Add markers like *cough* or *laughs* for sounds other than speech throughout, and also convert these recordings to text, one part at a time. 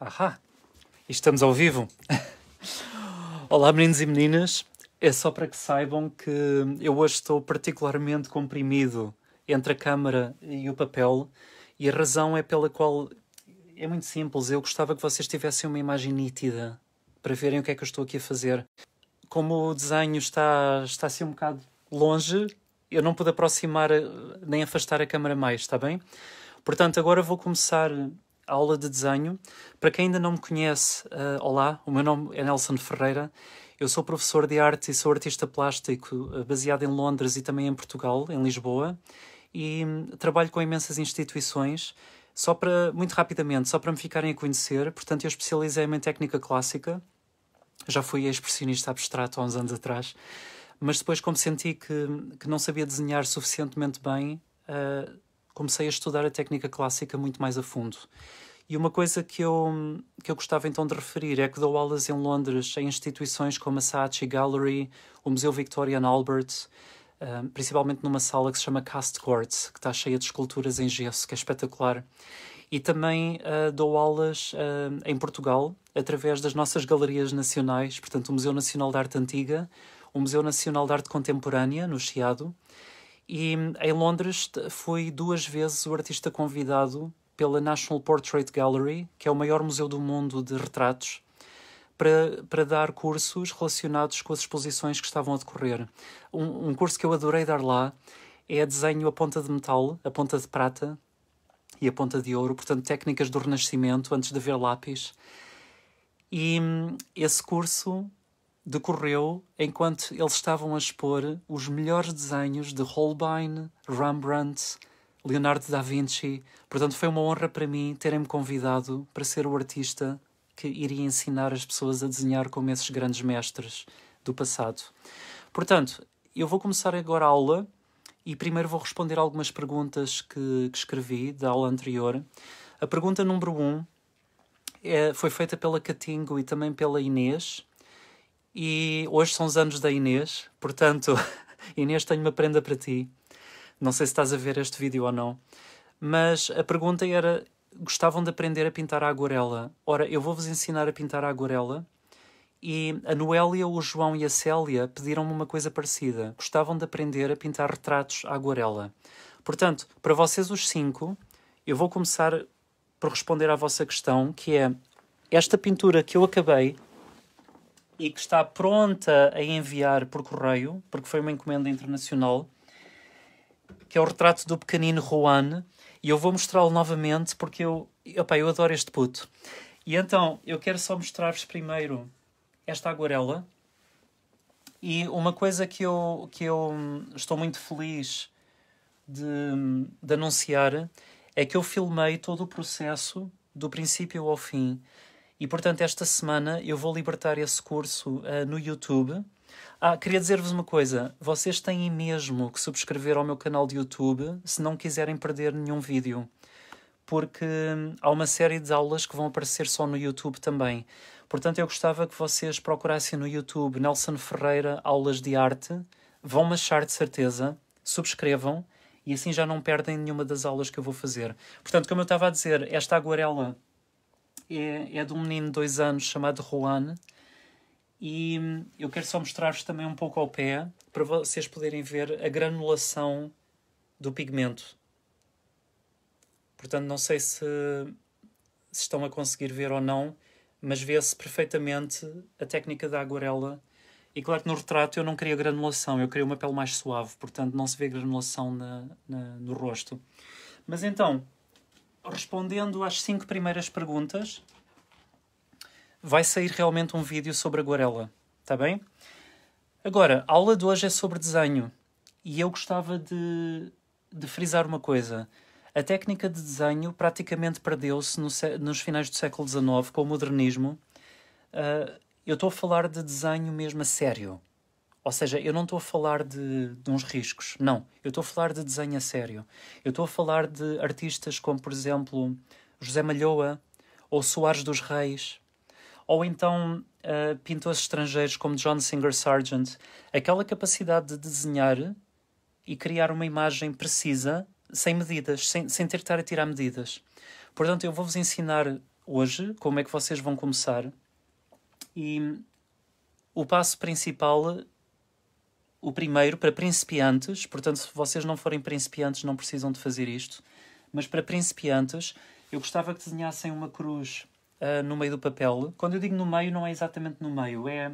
Ahá! Estamos ao vivo? *laughs* Olá, meninos e meninas. É só para que saibam que eu hoje estou particularmente comprimido entre a câmara e o papel, e a razão é pela qual é muito simples. Eu gostava que vocês tivessem uma imagem nítida para verem o que é que eu estou aqui a fazer. Como o desenho está, está assim um bocado longe, eu não pude aproximar eh, nem afastar a câmera mais, está bem? Portanto, agora vou começar aula de desenho. Para quem ainda não me conhece, uh, olá, o meu nome é Nelson Ferreira. Eu sou professor de arte e sou artista plástico uh, baseado em Londres e também em Portugal, em Lisboa, e um, trabalho com imensas instituições. Só para, muito rapidamente, só para me ficarem a conhecer, portanto, eu especializei-me em técnica clássica, já fui expressionista abstrato há uns anos atrás, mas depois, como senti que, que não sabia desenhar suficientemente bem, uh, comecei a estudar a técnica clássica muito mais a fundo. E uma coisa que eu, que eu gostava então de referir é que dou aulas em Londres em instituições como a Saatchi Gallery, o Museu Victoria and Albert, eh, principalmente numa sala que se chama Cast Court, que está cheia de esculturas em gesso, que é espetacular. E também uh, dou aulas uh, em Portugal, através das nossas galerias nacionais, portanto, o Museu Nacional de Arte Antiga, o Museu Nacional de Arte Contemporânea, no Chiado, e em Londres foi duas vezes o artista convidado pela National Portrait Gallery, que é o maior museu do mundo de retratos, para, para dar cursos relacionados com as exposições que estavam a decorrer. Um, um curso que eu adorei dar lá é desenho a ponta de metal, a ponta de prata e a ponta de ouro, portanto, técnicas do Renascimento antes de haver lápis. E hum, esse curso decorreu enquanto eles estavam a expor os melhores desenhos de Holbein, Rembrandt, Leonardo da Vinci. Portanto, foi uma honra para mim terem-me convidado para ser o artista que iria ensinar as pessoas a desenhar como esses grandes mestres do passado. Portanto, eu vou começar agora a aula e primeiro vou responder algumas perguntas que, que escrevi da aula anterior. A pergunta número 1 um é, foi feita pela Catingo e também pela Inês e hoje são os anos da Inês, portanto, *laughs* Inês, tenho uma prenda para ti. Não sei se estás a ver este vídeo ou não, mas a pergunta era: gostavam de aprender a pintar a aguarela? Ora, eu vou-vos ensinar a pintar a aguarela. E a Noélia, o João e a Célia pediram-me uma coisa parecida: gostavam de aprender a pintar retratos à aguarela. Portanto, para vocês os cinco, eu vou começar por responder à vossa questão, que é esta pintura que eu acabei e que está pronta a enviar por correio, porque foi uma encomenda internacional, que é o retrato do pequenino Juan. E eu vou mostrá-lo novamente porque eu, opa, eu adoro este puto. E então, eu quero só mostrar-vos primeiro esta aguarela. E uma coisa que eu, que eu hum, estou muito feliz de, hum, de anunciar é que eu filmei todo o processo do princípio ao fim. E portanto, esta semana eu vou libertar esse curso uh, no YouTube. Ah, queria dizer-vos uma coisa: vocês têm mesmo que subscrever ao meu canal de YouTube se não quiserem perder nenhum vídeo, porque hum, há uma série de aulas que vão aparecer só no YouTube também. Portanto, eu gostava que vocês procurassem no YouTube Nelson Ferreira Aulas de Arte, vão machar de certeza, subscrevam e assim já não perdem nenhuma das aulas que eu vou fazer. Portanto, como eu estava a dizer, esta aguarela é, é de um menino de dois anos chamado Juan. E hum, eu quero só mostrar-vos também um pouco ao pé, para vocês poderem ver a granulação do pigmento. Portanto, não sei se, se estão a conseguir ver ou não, mas vê-se perfeitamente a técnica da aguarela. E claro que no retrato eu não queria granulação, eu queria uma pele mais suave, portanto não se vê granulação na, na no rosto. Mas então, respondendo às cinco primeiras perguntas, vai sair realmente um vídeo sobre aguarela, está bem? Agora, a aula de hoje é sobre desenho e eu gostava de, de frisar uma coisa. A técnica de desenho praticamente perdeu-se no, nos finais do século XIX com o modernismo. Uh, eu estou a falar de desenho mesmo a sério. Ou seja, eu não estou a falar de, de uns riscos, não. Eu estou a falar de desenho a sério. Eu estou a falar de artistas como, por exemplo, José Malhoa ou Soares dos Reis, ou então uh, pintores estrangeiros como John Singer Sargent. Aquela capacidade de desenhar e criar uma imagem precisa, sem medidas, sem, sem ter que estar a tirar medidas. Portanto, eu vou-vos ensinar hoje como é que vocês vão começar. E o passo principal o primeiro para principiantes, portanto, se vocês não forem principiantes, não precisam de fazer isto, mas para principiantes, eu gostava que desenhassem uma cruz uh, no meio do papel. Quando eu digo no meio, não é exatamente no meio, é,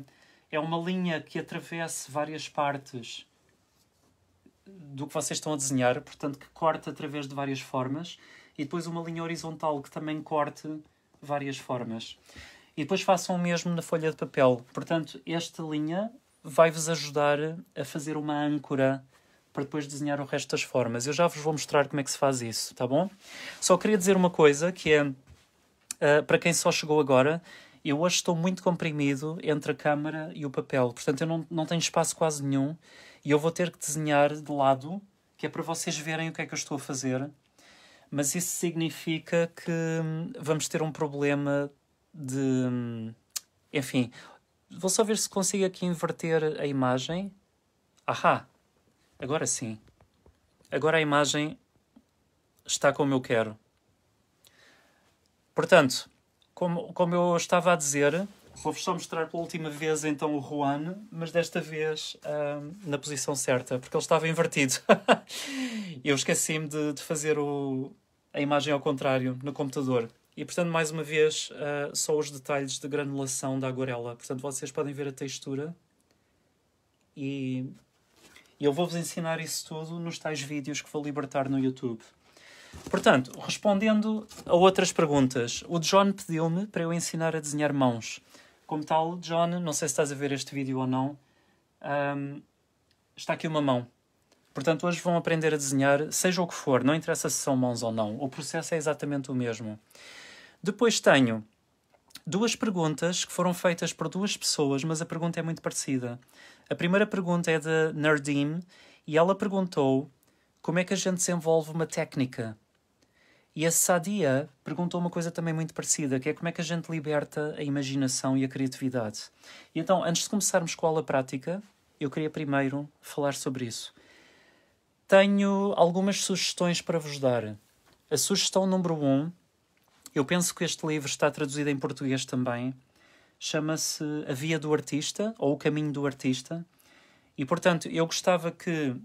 é uma linha que atravessa várias partes do que vocês estão a desenhar, portanto, que corta através de várias formas, e depois uma linha horizontal que também corte várias formas. E depois façam o mesmo na folha de papel. Portanto, esta linha vai-vos ajudar a fazer uma âncora para depois desenhar o resto das formas. Eu já vos vou mostrar como é que se faz isso, tá bom? Só queria dizer uma coisa que é uh, para quem só chegou agora, eu hoje estou muito comprimido entre a câmara e o papel, portanto eu não, não tenho espaço quase nenhum e eu vou ter que desenhar de lado, que é para vocês verem o que é que eu estou a fazer. Mas isso significa que hum, vamos ter um problema de. Hum, enfim, Vou só ver se consigo aqui inverter a imagem. Ahá! Agora sim. Agora a imagem está como eu quero. Portanto, como, como eu estava a dizer, vou-vos só mostrar pela última vez então o Juan, mas desta vez hum, na posição certa, porque ele estava invertido. *laughs* eu esqueci-me de, de fazer o, a imagem ao contrário no computador. E, portanto, mais uma vez, uh, só os detalhes de granulação da aguarela. Portanto, vocês podem ver a textura. E eu vou-vos ensinar isso tudo nos tais vídeos que vou libertar no YouTube. Portanto, respondendo a outras perguntas, o John pediu-me para eu ensinar a desenhar mãos. Como tal, John, não sei se estás a ver este vídeo ou não, um, está aqui uma mão. Portanto, hoje vão aprender a desenhar, seja o que for, não interessa se são mãos ou não, o processo é exatamente o mesmo. Depois tenho duas perguntas que foram feitas por duas pessoas, mas a pergunta é muito parecida. A primeira pergunta é de Nardim e ela perguntou como é que a gente desenvolve uma técnica. E a Sadia perguntou uma coisa também muito parecida, que é como é que a gente liberta a imaginação e a criatividade. E então, antes de começarmos com a aula prática, eu queria primeiro falar sobre isso. Tenho algumas sugestões para vos dar. A sugestão número um eu penso que este livro está traduzido em português também. Chama-se A Via do Artista ou O Caminho do Artista. E portanto, eu gostava que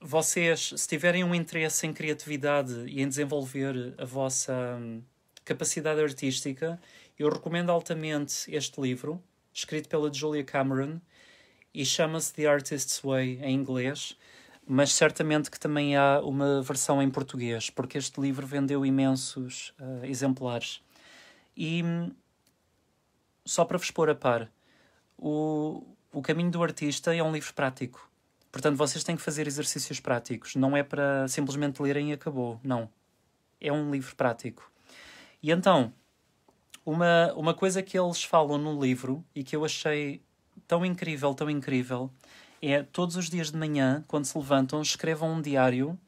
vocês, se tiverem um interesse em criatividade e em desenvolver a vossa hum, capacidade artística, eu recomendo altamente este livro, escrito pela Julia Cameron, e chama-se The Artist's Way em inglês mas certamente que também há uma versão em português, porque este livro vendeu imensos uh, exemplares. E só para vos pôr a par, o, o Caminho do Artista é um livro prático. Portanto, vocês têm que fazer exercícios práticos. Não é para simplesmente lerem e acabou. Não. É um livro prático. E então, uma, uma coisa que eles falam no livro e que eu achei tão incrível, tão incrível, é todos os dias de manhã, quando se levantam, escrevam um diário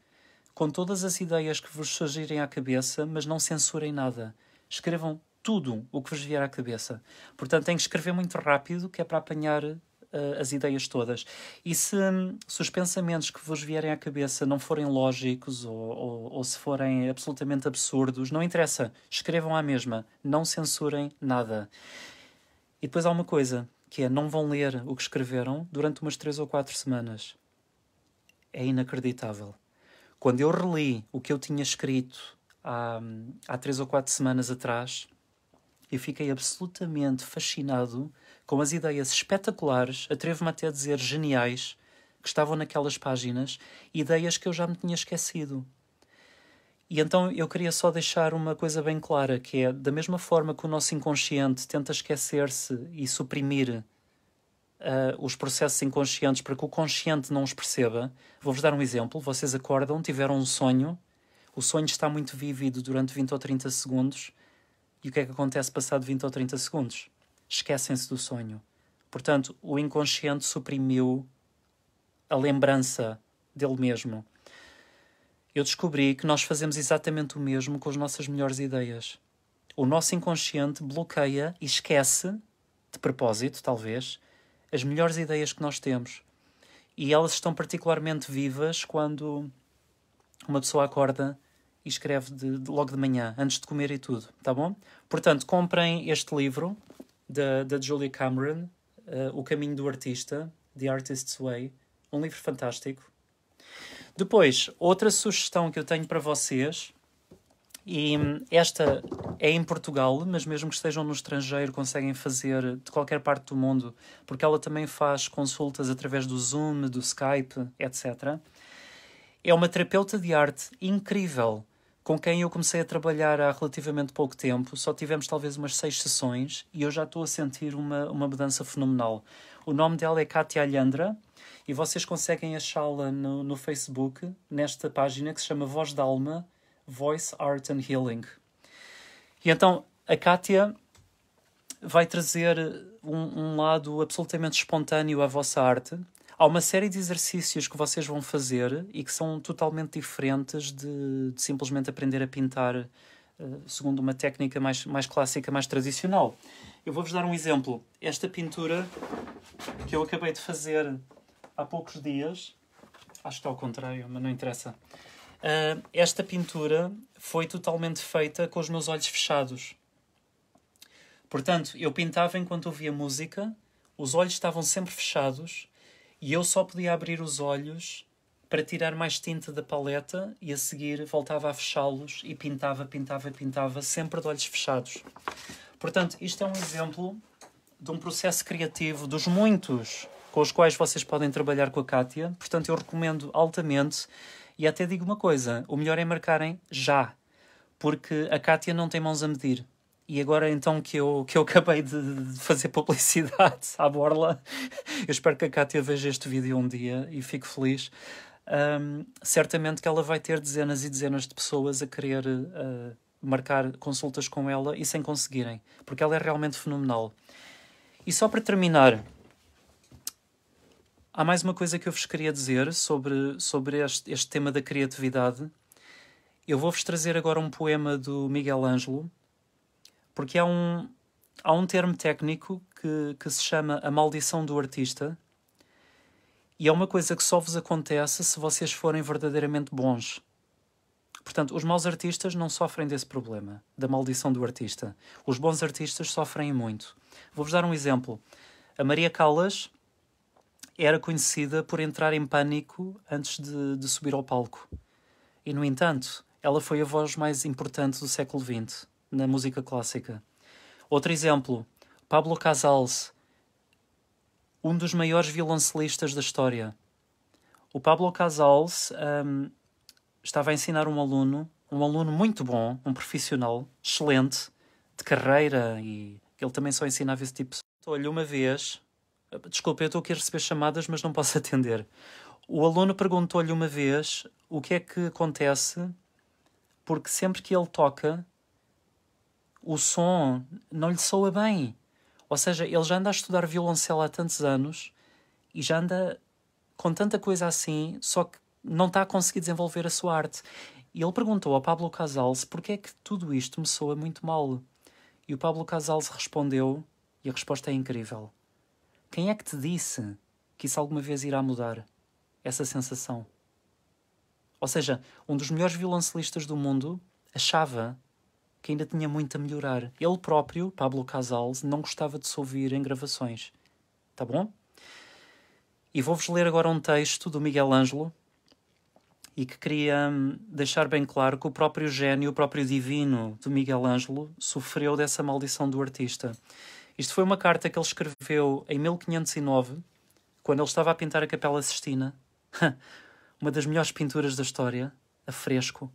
com todas as ideias que vos surgirem à cabeça, mas não censurem nada. Escrevam tudo o que vos vier à cabeça. Portanto, têm que escrever muito rápido, que é para apanhar uh, as ideias todas. E se, hum, se, os pensamentos que vos vierem à cabeça não forem lógicos ou, ou, ou se forem absolutamente absurdos, não interessa. Escrevam à mesma. Não censurem nada. E depois há uma coisa que é não vão ler o que escreveram durante umas três ou quatro semanas. É inacreditável. Quando eu reli o que eu tinha escrito há, há três ou quatro semanas atrás, eu fiquei absolutamente fascinado com as ideias espetaculares, atrevo-me até a dizer geniais, que estavam naquelas páginas, ideias que eu já me tinha esquecido. E então eu queria só deixar uma coisa bem clara, que é da mesma forma que o nosso inconsciente tenta esquecer-se e suprimir uh, os processos inconscientes para que o consciente não os perceba. Vou-vos dar um exemplo. Vocês acordam, tiveram um sonho, o sonho está muito vívido durante 20 ou 30 segundos, e o que é que acontece passado 20 ou 30 segundos? Esquecem-se do sonho. Portanto, o inconsciente suprimiu a lembrança dele mesmo eu descobri que nós fazemos exatamente o mesmo com as nossas melhores ideias. O nosso inconsciente bloqueia e esquece, de propósito talvez, as melhores ideias que nós temos. E elas estão particularmente vivas quando uma pessoa acorda e escreve de, de, logo de manhã, antes de comer e tudo, tá bom? Portanto, comprem este livro da Julia Cameron, uh, O Caminho do Artista, The Artist's Way, um livro fantástico. Depois, outra sugestão que eu tenho para vocês, e hum, esta é em Portugal, mas mesmo que estejam no estrangeiro, conseguem fazer de qualquer parte do mundo, porque ela também faz consultas através do Zoom, do Skype, etc. É uma terapeuta de arte incrível, com quem eu comecei a trabalhar há relativamente pouco tempo. Só tivemos talvez umas seis sessões e eu já estou a sentir uma, uma mudança fenomenal. O nome dela é Katia Alhandra e vocês conseguem achá-la no, no Facebook, nesta página que se chama Voz da Alma, Voice, Art and Healing. E então a Kátia vai trazer um, um lado absolutamente espontâneo à vossa arte. Há uma série de exercícios que vocês vão fazer e que são totalmente diferentes de, de simplesmente aprender a pintar Uh, segundo uma técnica mais, mais clássica, mais tradicional. Eu vou-vos dar um exemplo. Esta pintura que eu acabei de fazer há poucos dias, acho que é ao contrário, mas não interessa. Uh, esta pintura foi totalmente feita com os meus olhos fechados. Portanto, eu pintava enquanto ouvia música, os olhos estavam sempre fechados e eu só podia abrir os olhos para tirar mais tinta da paleta e a seguir voltava a fechá-los e pintava, pintava, pintava, sempre de olhos fechados. Portanto, isto é um exemplo de um processo criativo dos muitos com os quais vocês podem trabalhar com a Kátia. Portanto, eu recomendo altamente. E até digo uma coisa: o melhor é marcarem já, porque a Kátia não tem mãos a medir. E agora então que eu, que eu acabei de, fazer publicidade à *laughs* borla, eu espero que a Kátia veja este vídeo um dia e fico feliz. Um, certamente que ela vai ter dezenas e dezenas de pessoas a querer uh, marcar consultas com ela e sem conseguirem, porque ela é realmente fenomenal. E só para terminar, Há mais uma coisa que eu vos queria dizer sobre, sobre este, este tema da criatividade. Eu vou-vos trazer agora um poema do Miguel Ângelo, porque há um, há um termo técnico que, que se chama a maldição do artista, e é uma coisa que só vos acontece se vocês forem verdadeiramente bons. Portanto, os maus artistas não sofrem desse problema, da maldição do artista. Os bons artistas sofrem muito. Vou-vos dar um exemplo. A Maria Callas era conhecida por entrar em pânico antes de, de subir ao palco. E, no entanto, ela foi a voz mais importante do século XX na música clássica. Outro exemplo, Pablo Casals, um dos maiores violoncelistas da história. O Pablo Casals um, estava a ensinar um aluno, um aluno muito bom, um profissional excelente, de carreira, e ele também só ensinava esse tipo de. Estou-lhe uma vez Desculpe, eu estou aqui a receber chamadas, mas não posso *laughs* atender. O aluno perguntou-lhe uma vez o que é que acontece porque sempre que ele toca, o som não lhe soa bem. Ou seja, ele já anda a estudar violoncelo há tantos anos e já anda com tanta coisa assim, só que não está a conseguir desenvolver a sua arte. E ele perguntou ao Pablo Casals porque é que tudo isto me soa muito mal. E o Pablo Casals respondeu, e a resposta é incrível. Quem é que te disse que isso alguma vez irá mudar? Essa sensação. Ou seja, um dos melhores violoncelistas do mundo achava que ainda tinha muito a melhorar. Ele próprio, Pablo Casals, não gostava de se ouvir em gravações. Tá bom? E vou-vos ler agora um texto do Miguel Ângelo e que queria hum, deixar bem claro que o próprio gênio, o próprio divino do Miguel Ângelo, sofreu dessa maldição do artista. Isto foi uma carta que ele escreveu em 1509, quando ele estava a pintar a Capela Sistina, *laughs* uma das melhores pinturas da história, a fresco,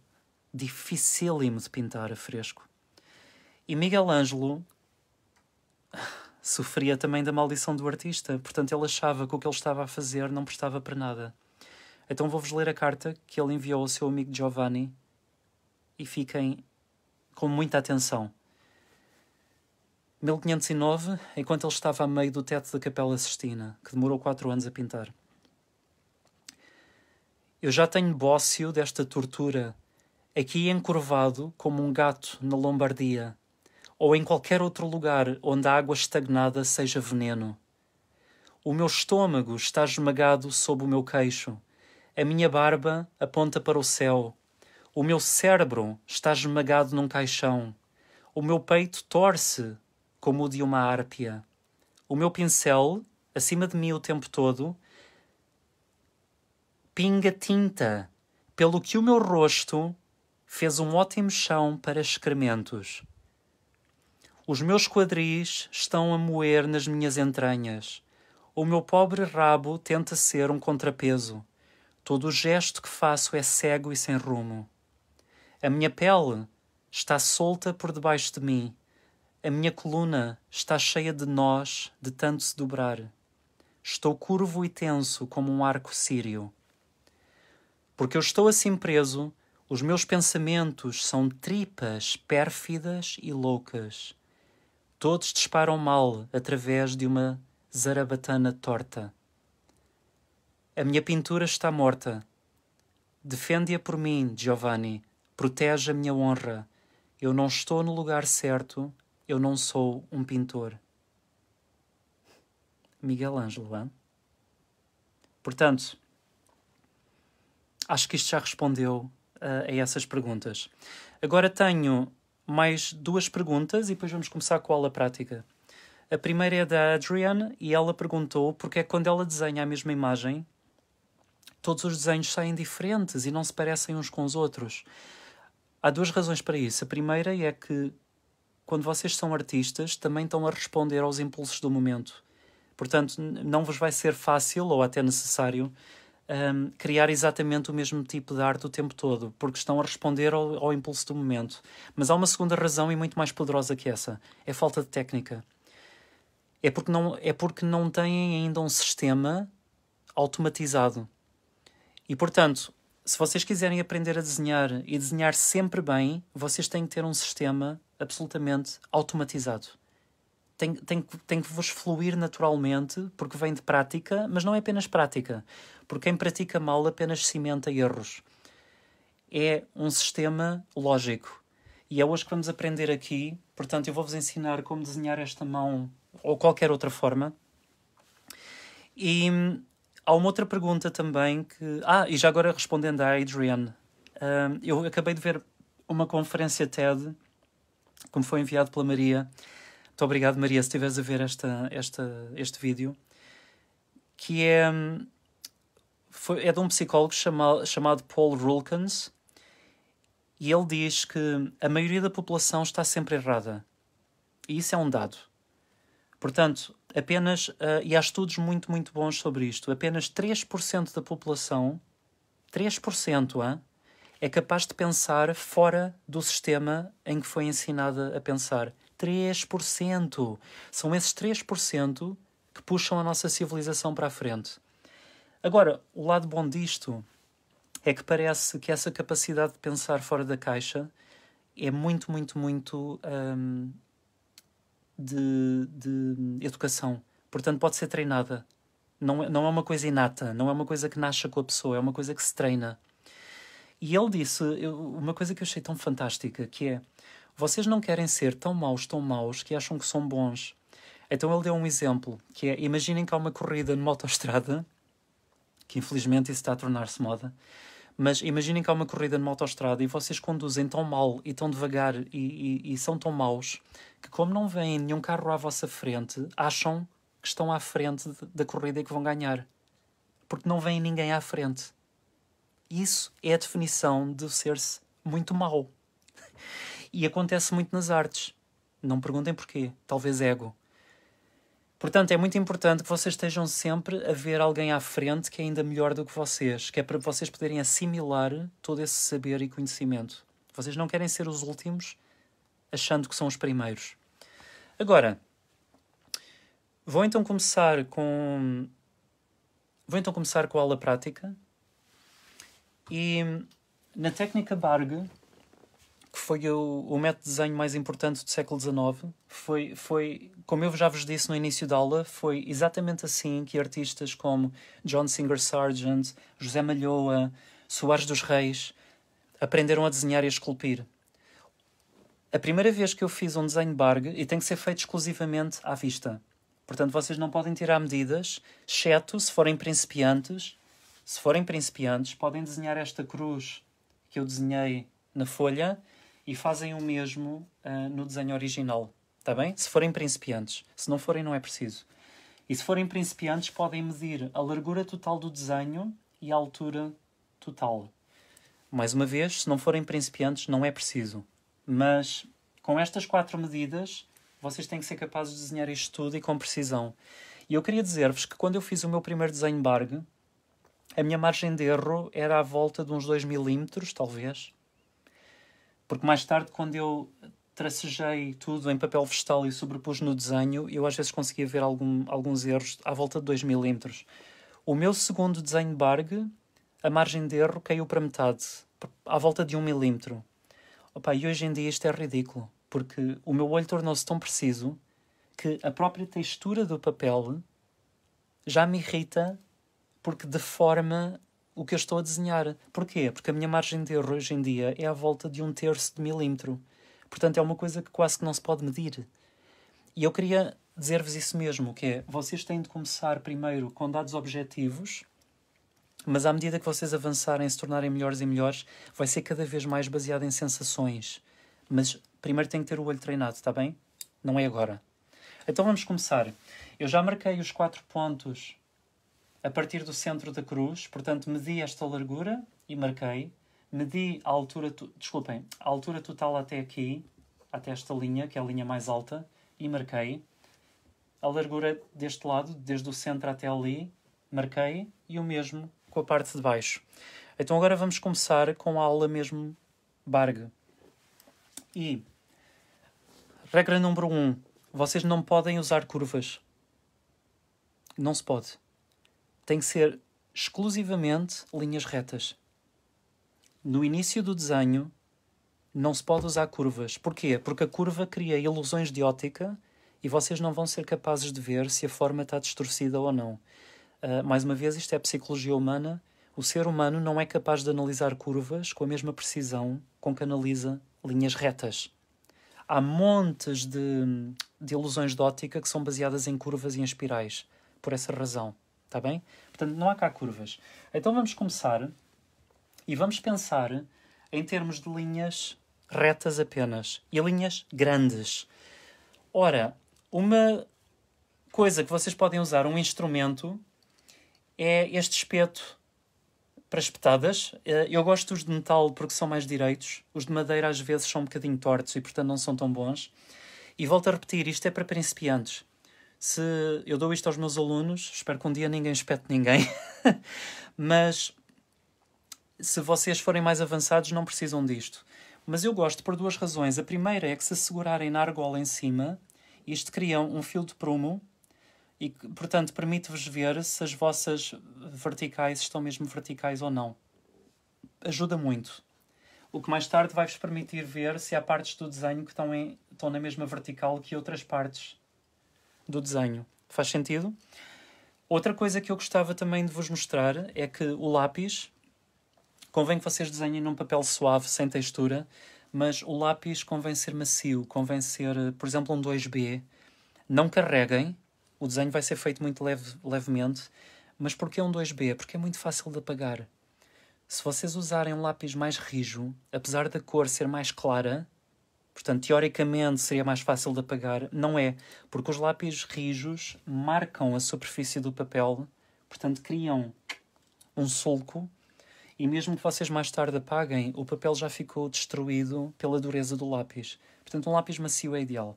dificílimo de pintar a fresco. E Miguel Ângelo *laughs* sofria também da maldição do artista, portanto ele achava que o que ele estava a fazer não prestava para nada. Então vou-vos ler a carta que ele enviou ao seu amigo Giovanni e fiquem com muita atenção. 1509, enquanto ele estava a meio do teto da Capela Sistina, que demorou quatro anos a pintar. Eu já tenho bócio desta tortura, aqui encurvado como um gato na Lombardia, ou em qualquer outro lugar onde a água estagnada seja veneno. O meu estômago está esmagado sob o meu queixo, a minha barba aponta para o céu, o meu cérebro está esmagado num caixão, o meu peito torce como o de uma árpia. O meu pincel, acima de mim o tempo todo, pinga tinta, pelo que o meu rosto fez um ótimo chão para excrementos. Os meus quadris estão a moer nas minhas entranhas. O meu pobre rabo tenta ser um contrapeso. Todo o gesto que faço é cego e sem rumo. A minha pele está solta por debaixo de mim a minha coluna está cheia de nós de tanto se dobrar. Estou curvo e tenso como um arco sírio. Porque eu estou assim preso, os meus pensamentos são tripas pérfidas e loucas. Todos disparam mal através de uma zarabatana torta. A minha pintura está morta. Defende-a por mim, Giovanni. Protege a minha honra. Eu não estou no lugar certo eu não sou um pintor. Miguel Ângelo, hein? Portanto, acho que isto já respondeu uh, a essas perguntas. Agora tenho mais duas perguntas e depois vamos começar com a aula prática. A primeira é da Adrian e ela perguntou porque é que quando ela desenha a mesma imagem, todos os desenhos saem diferentes e não se parecem uns com os outros. Há duas razões para isso. A primeira é que quando vocês são artistas, também estão a responder aos impulsos do momento. Portanto, não vos vai ser fácil ou até necessário um, criar exatamente o mesmo tipo de arte o tempo todo, porque estão a responder ao, ao impulso do momento. Mas há uma segunda razão e muito mais poderosa que essa: é falta de técnica. É porque não, é porque não têm ainda um sistema automatizado. E, portanto, se vocês quiserem aprender a desenhar e desenhar sempre bem, vocês têm que ter um sistema absolutamente automatizado. Tem, tem, tem que vos fluir naturalmente, porque vem de prática, mas não é apenas prática, porque quem pratica mal apenas cimenta erros. É um sistema lógico. E é hoje que vamos aprender aqui. Portanto, eu vou-vos ensinar como desenhar esta mão ou qualquer outra forma. E há uma outra pergunta também que. Ah, e já agora respondendo à Adrienne um, eu acabei de ver uma conferência TED que me foi enviado pela Maria. Muito obrigado, Maria, se estiveres a ver esta, esta, este vídeo, que é, foi, é de um psicólogo chamado chamado Paul Rulkins, e ele diz que a maioria da população está sempre errada. E isso é um dado. Portanto, apenas, uh, e há estudos muito, muito bons sobre isto, apenas 3% da população, 3%, hein, é capaz de pensar fora do sistema em que foi ensinada a pensar. 3%! São esses 3% que puxam a nossa civilização para a frente. Agora, o lado bom disto é que parece que essa capacidade de pensar fora da caixa é muito, muito, muito hum, de, de educação. Portanto, pode ser treinada. Não, é, não é uma coisa inata, não é uma coisa que nasce com a pessoa, é uma coisa que se treina. E ele disse uma coisa que eu achei tão fantástica, que é vocês não querem ser tão maus, tão maus, que acham que são bons. Então ele deu um exemplo, que é, imaginem que há uma corrida numa autoestrada, que infelizmente isso está a tornar-se moda, mas imaginem que há uma corrida numa autoestrada e vocês conduzem tão mal e tão devagar e, e, e são tão maus que, como não vem nenhum carro à vossa frente, acham que estão à frente da corrida e que vão ganhar. Porque não vem ninguém à frente. Isso é a definição de ser-se muito mau. *laughs* E acontece muito nas artes. Não perguntem porquê. Talvez ego. Portanto, é muito importante que vocês estejam sempre a ver alguém à frente que é ainda melhor do que vocês, que é para vocês poderem assimilar todo esse saber e conhecimento. Vocês não querem ser os últimos achando que são os primeiros. Agora, vou então começar com vou então começar com a aula prática. E na técnica Barg, que foi o, o método de desenho mais importante do século XIX. Foi, foi, como eu já vos disse no início da aula, foi exatamente assim que artistas como John Singer Sargent, José Malhoa, Soares dos Reis aprenderam a desenhar e a esculpir. A primeira vez que eu fiz um desenho Barg, e tem que ser feito exclusivamente à vista. Portanto, vocês não podem tirar medidas, exceto se forem principiantes. Se forem principiantes, podem desenhar esta cruz que eu desenhei na folha e fazem o mesmo uh, no desenho original, está bem? Se forem principiantes, se não forem não é preciso. E se forem principiantes podem medir a largura total do desenho e a altura total. Mais uma vez, se não forem principiantes não é preciso. Mas com estas quatro medidas vocês têm que ser capazes de desenhar isto tudo e com precisão. E eu queria dizer-vos que quando eu fiz o meu primeiro desenho Barg, a minha margem de erro era à volta de uns 2 milímetros, talvez. Porque mais tarde, quando eu tracejei tudo em papel vegetal e sobrepus no desenho, eu às vezes conseguia ver algum, alguns erros à volta de 2 milímetros. O meu segundo desenho Barg, a margem de erro caiu para metade, à volta de 1 um milímetro. Opa, e hoje em dia isto é ridículo, porque o meu olho tornou-se tão preciso que a própria textura do papel já me irrita porque deforma o que eu estou a desenhar. Porquê? Porque a minha margem de erro hoje em dia é à volta de um terço de milímetro. Portanto, é uma coisa que quase que não se pode medir. E eu queria dizer-vos isso mesmo, que é, vocês têm de começar primeiro com dados objetivos, mas à medida que vocês avançarem e se tornarem melhores e melhores, vai ser cada vez mais baseado em sensações. Mas primeiro tem que ter o olho treinado, está bem? Não é agora. Então vamos começar. Eu já marquei os quatro pontos a partir do centro da cruz, portanto, medi esta largura e marquei, medi a altura, desculpem, a altura total até aqui, até esta linha, que é a linha mais alta, e marquei. A largura deste lado, desde o centro até ali, marquei, e o mesmo com a parte de baixo. Então agora vamos começar com a aula mesmo Barg. E, regra número 1, um, vocês não podem usar curvas. Não se pode tem que ser exclusivamente linhas retas. No início do desenho, não se pode usar curvas. Porquê? Porque a curva cria ilusões de ótica e vocês não vão ser capazes de ver se a forma está distorcida ou não. Uh, mais uma vez, isto é psicologia humana. O ser humano não é capaz de analisar curvas com a mesma precisão com que analisa linhas retas. Há montes de, de ilusões de ótica que são baseadas em curvas e em espirais, por essa razão. Está bem? Portanto, não há cá curvas. Então vamos começar e vamos pensar em termos de linhas retas apenas e linhas grandes. Ora, uma coisa que vocês podem usar, um instrumento, é este espeto para espetadas. Eh, eu gosto dos de metal porque são mais direitos. Os de madeira às vezes são um bocadinho tortos e, portanto, não são tão bons. E volto a repetir, isto é para principiantes se eu dou isto aos meus alunos, espero que um dia ninguém espete ninguém, *laughs* mas se vocês forem mais avançados, não precisam disto. Mas eu gosto por duas razões. A primeira é que se segurarem na argola em cima, isto cria um fio de prumo e, portanto, permite-vos ver se as vossas verticais estão mesmo verticais ou não. Ajuda muito. O que mais tarde vai-vos permitir ver se há partes do desenho que estão, em, estão na mesma vertical que outras partes do desenho. Faz sentido? Outra coisa que eu gostava também de vos mostrar é que o lápis, convém que vocês desenhem num papel suave, sem textura, mas o lápis convém ser macio, convém ser, por exemplo, um 2B. Não carreguem, o desenho vai ser feito muito leve, levemente, mas porquê um 2B? Porque é muito fácil de apagar. Se vocês usarem um lápis mais rijo, apesar da cor ser mais clara, Portanto, teoricamente seria mais fácil de apagar, não é, porque os lápis rijos marcam a superfície do papel, portanto criam um sulco e mesmo que vocês mais tarde apaguem, o papel já ficou destruído pela dureza do lápis. Portanto, um lápis macio é ideal.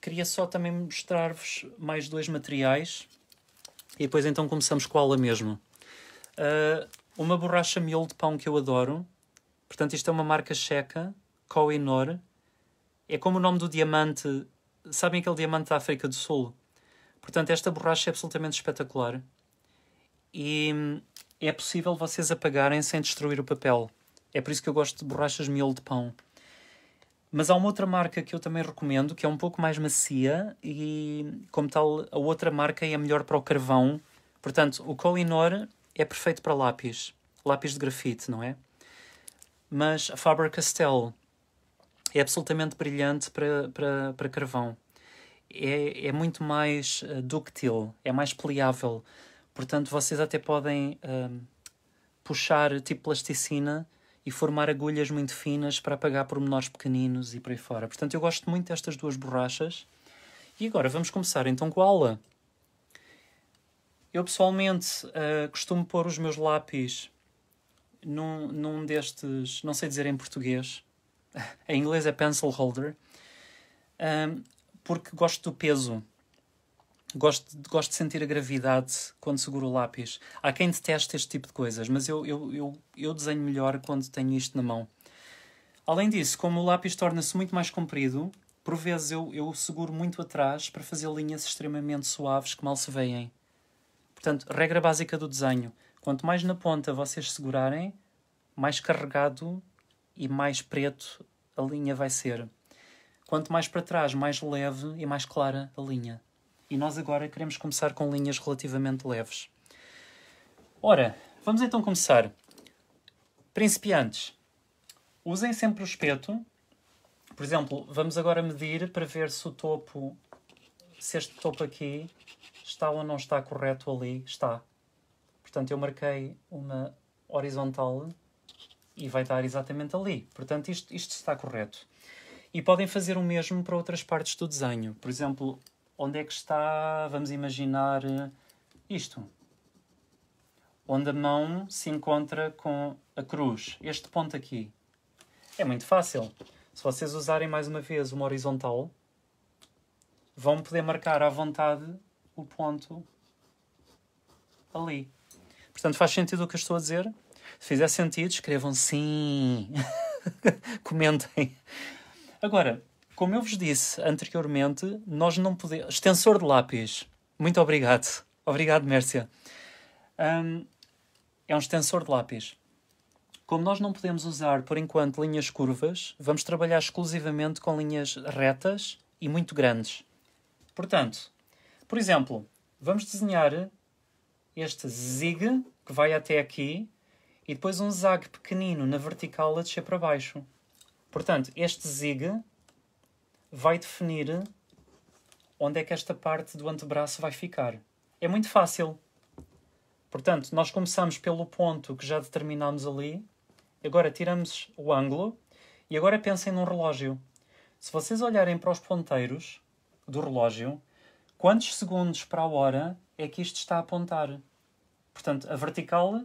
Queria só também mostrar-vos mais dois materiais e depois então começamos com a aula mesmo. Uh, uma borracha miolo de pão que eu adoro. Portanto, isto é uma marca checa, Coenor. É como o nome do diamante. Sabem aquele diamante da África do Sul? Portanto, esta borracha é absolutamente espetacular e hum, é possível vocês apagarem sem destruir o papel. É por isso que eu gosto de borrachas miolo de pão. Mas há uma outra marca que eu também recomendo, que é um pouco mais macia e, como tal, a outra marca é a melhor para o carvão. Portanto, o Colinor é perfeito para lápis, lápis de grafite, não é? Mas a Faber-Castell é absolutamente brilhante para, para, para carvão. É, é muito mais uh, ductil, é mais pliável. Portanto, vocês até podem uh, puxar tipo plasticina e formar agulhas muito finas para apagar por menores pequeninos e por aí fora. Portanto, eu gosto muito destas duas borrachas. E agora vamos começar então com a aula. Eu pessoalmente uh, costumo pôr os meus lápis num, num destes, não sei dizer em português, *laughs* em inglês é pencil holder, um, porque gosto do peso. Gosto, gosto de sentir a gravidade quando seguro o lápis. Há quem deteste este tipo de coisas, mas eu, eu, eu, eu desenho melhor quando tenho isto na mão. Além disso, como o lápis torna-se muito mais comprido, por vezes eu, eu seguro muito atrás para fazer linhas extremamente suaves que mal se veem. Portanto, regra básica do desenho: quanto mais na ponta vocês segurarem, mais carregado e mais preto a linha vai ser. Quanto mais para trás, mais leve e mais clara a linha. E nós agora queremos começar com linhas relativamente leves. Ora, vamos então começar. Principiantes, usem sempre o espeto. Por exemplo, vamos agora medir para ver se o topo, se este topo aqui está ou não está correto ali. Está. Portanto, eu marquei uma horizontal e vai dar exatamente ali. Portanto, isto, isto está correto. E podem fazer o mesmo para outras partes do desenho. Por exemplo, onde é que está, vamos imaginar, eh, isto. Onde a mão se encontra com a cruz. Este ponto aqui. É muito fácil. Se vocês usarem mais uma vez uma horizontal, vão poder marcar à vontade o ponto ali. Portanto, faz sentido o que eu estou a dizer? Se fizer sentido, escrevam sim. *laughs* Comentem. Agora, como eu vos disse anteriormente, nós não podemos. Extensor de lápis. Muito obrigado. Obrigado, Mércia. Um, é um extensor de lápis. Como nós não podemos usar, por enquanto, linhas curvas, vamos trabalhar exclusivamente com linhas retas e muito grandes. Portanto, por exemplo, vamos desenhar este zig que vai até aqui e depois um zag pequenino na vertical a descer para baixo. Portanto, este zig vai definir onde é que esta parte do antebraço vai ficar. É muito fácil. Portanto, nós começamos pelo ponto que já determinámos ali, agora tiramos o ângulo e agora pensem num relógio. Se vocês olharem para os ponteiros do relógio, quantos segundos para a hora é que isto está a apontar? Portanto, a vertical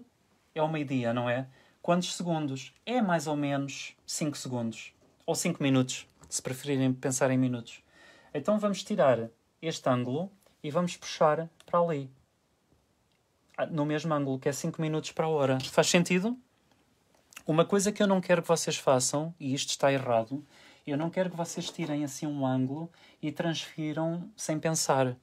é o meio-dia, não é? Quantos segundos? É mais ou menos 5 segundos. Ou 5 minutos, se preferirem pensar em minutos. Então vamos tirar este ângulo e vamos puxar para ali. Ah, no mesmo ângulo, que é 5 minutos para a hora. Faz sentido? Uma coisa que eu não quero que vocês façam, e isto está errado, eu não quero que vocês tirem assim um ângulo e transfiram sem pensar.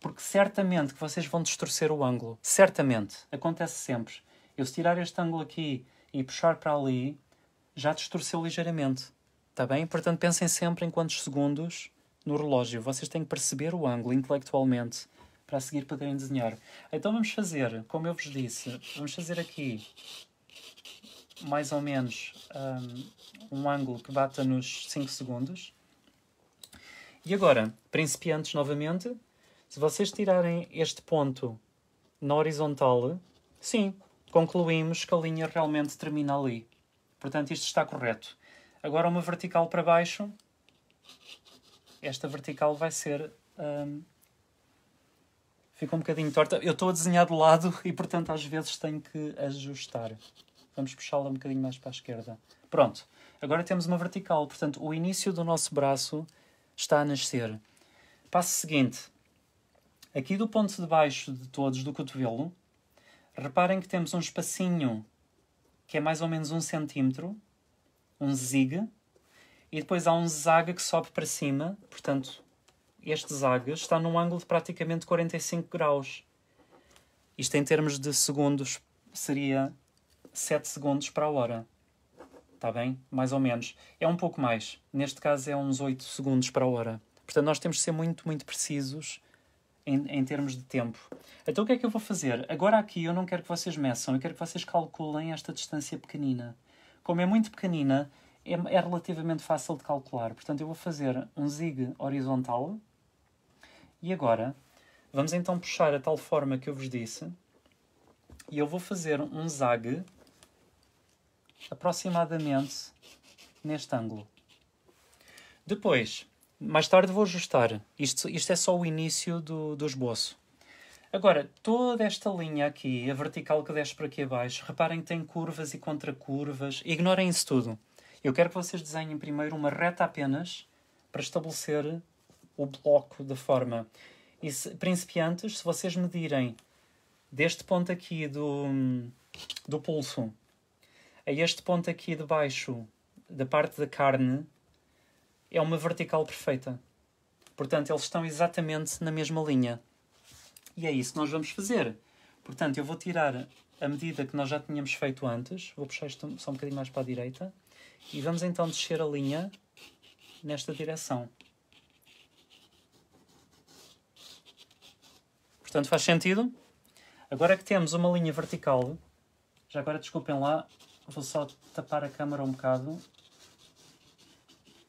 Porque certamente que vocês vão distorcer o ângulo. Certamente. Acontece sempre eu se tirar este ângulo aqui e puxar para ali, já distorceu ligeiramente. Está bem? Portanto, pensem sempre em quantos segundos no relógio. Vocês têm que perceber o ângulo intelectualmente para a seguir poderem desenhar. Então vamos fazer, como eu vos disse, vamos fazer aqui mais ou menos um, um ângulo que bata nos 5 segundos. E agora, principiantes novamente, se vocês tirarem este ponto na horizontal, sim, concluímos que a linha realmente termina ali. Portanto, isto está correto. Agora, uma vertical para baixo, esta vertical vai ser. Um, fica um bocadinho torta. Eu estou a desenhar de lado e, portanto, às vezes tenho que ajustar. Vamos puxá-la um bocadinho mais para a esquerda. Pronto. Agora temos uma vertical. Portanto, o início do nosso braço está a nascer. Passo seguinte. Aqui do ponto de baixo de todos do cotovelo, Reparem que temos um espacinho que é mais ou menos um centímetro, um zig, e depois há um zaga que sobe para cima, portanto, este zaga está num ângulo de praticamente 45 graus. Isto em termos de segundos seria 7 segundos para a hora. Está bem? Mais ou menos. É um pouco mais. Neste caso é uns 8 segundos para a hora. Portanto, nós temos de ser muito, muito precisos em, em termos de tempo. Então o que é que eu vou fazer? Agora aqui eu não quero que vocês meçam, eu quero que vocês calculem esta distância pequenina. Como é muito pequenina, é, é relativamente fácil de calcular. Portanto, eu vou fazer um zig horizontal. E agora, vamos então puxar a tal forma que eu vos disse. E eu vou fazer um zag aproximadamente neste ângulo. Depois, mais tarde vou ajustar. Isto, isto é só o início do, do esboço. Agora, toda esta linha aqui, a vertical que desce para aqui abaixo, reparem que tem curvas e contracurvas. Ignorem isso tudo. Eu quero que vocês desenhem primeiro uma reta apenas para estabelecer o bloco da forma. E se, principiantes, se vocês medirem deste ponto aqui do, do pulso a este ponto aqui de baixo da parte da carne, é uma vertical perfeita. Portanto, eles estão exatamente na mesma linha. E é isso que nós vamos fazer. Portanto, eu vou tirar a medida que nós já tínhamos feito antes, vou puxar isto só um bocadinho mais para a direita, e vamos então descer a linha nesta direção. Portanto, faz sentido? Agora que temos uma linha vertical, já agora desculpem lá, vou só tapar a câmera um bocado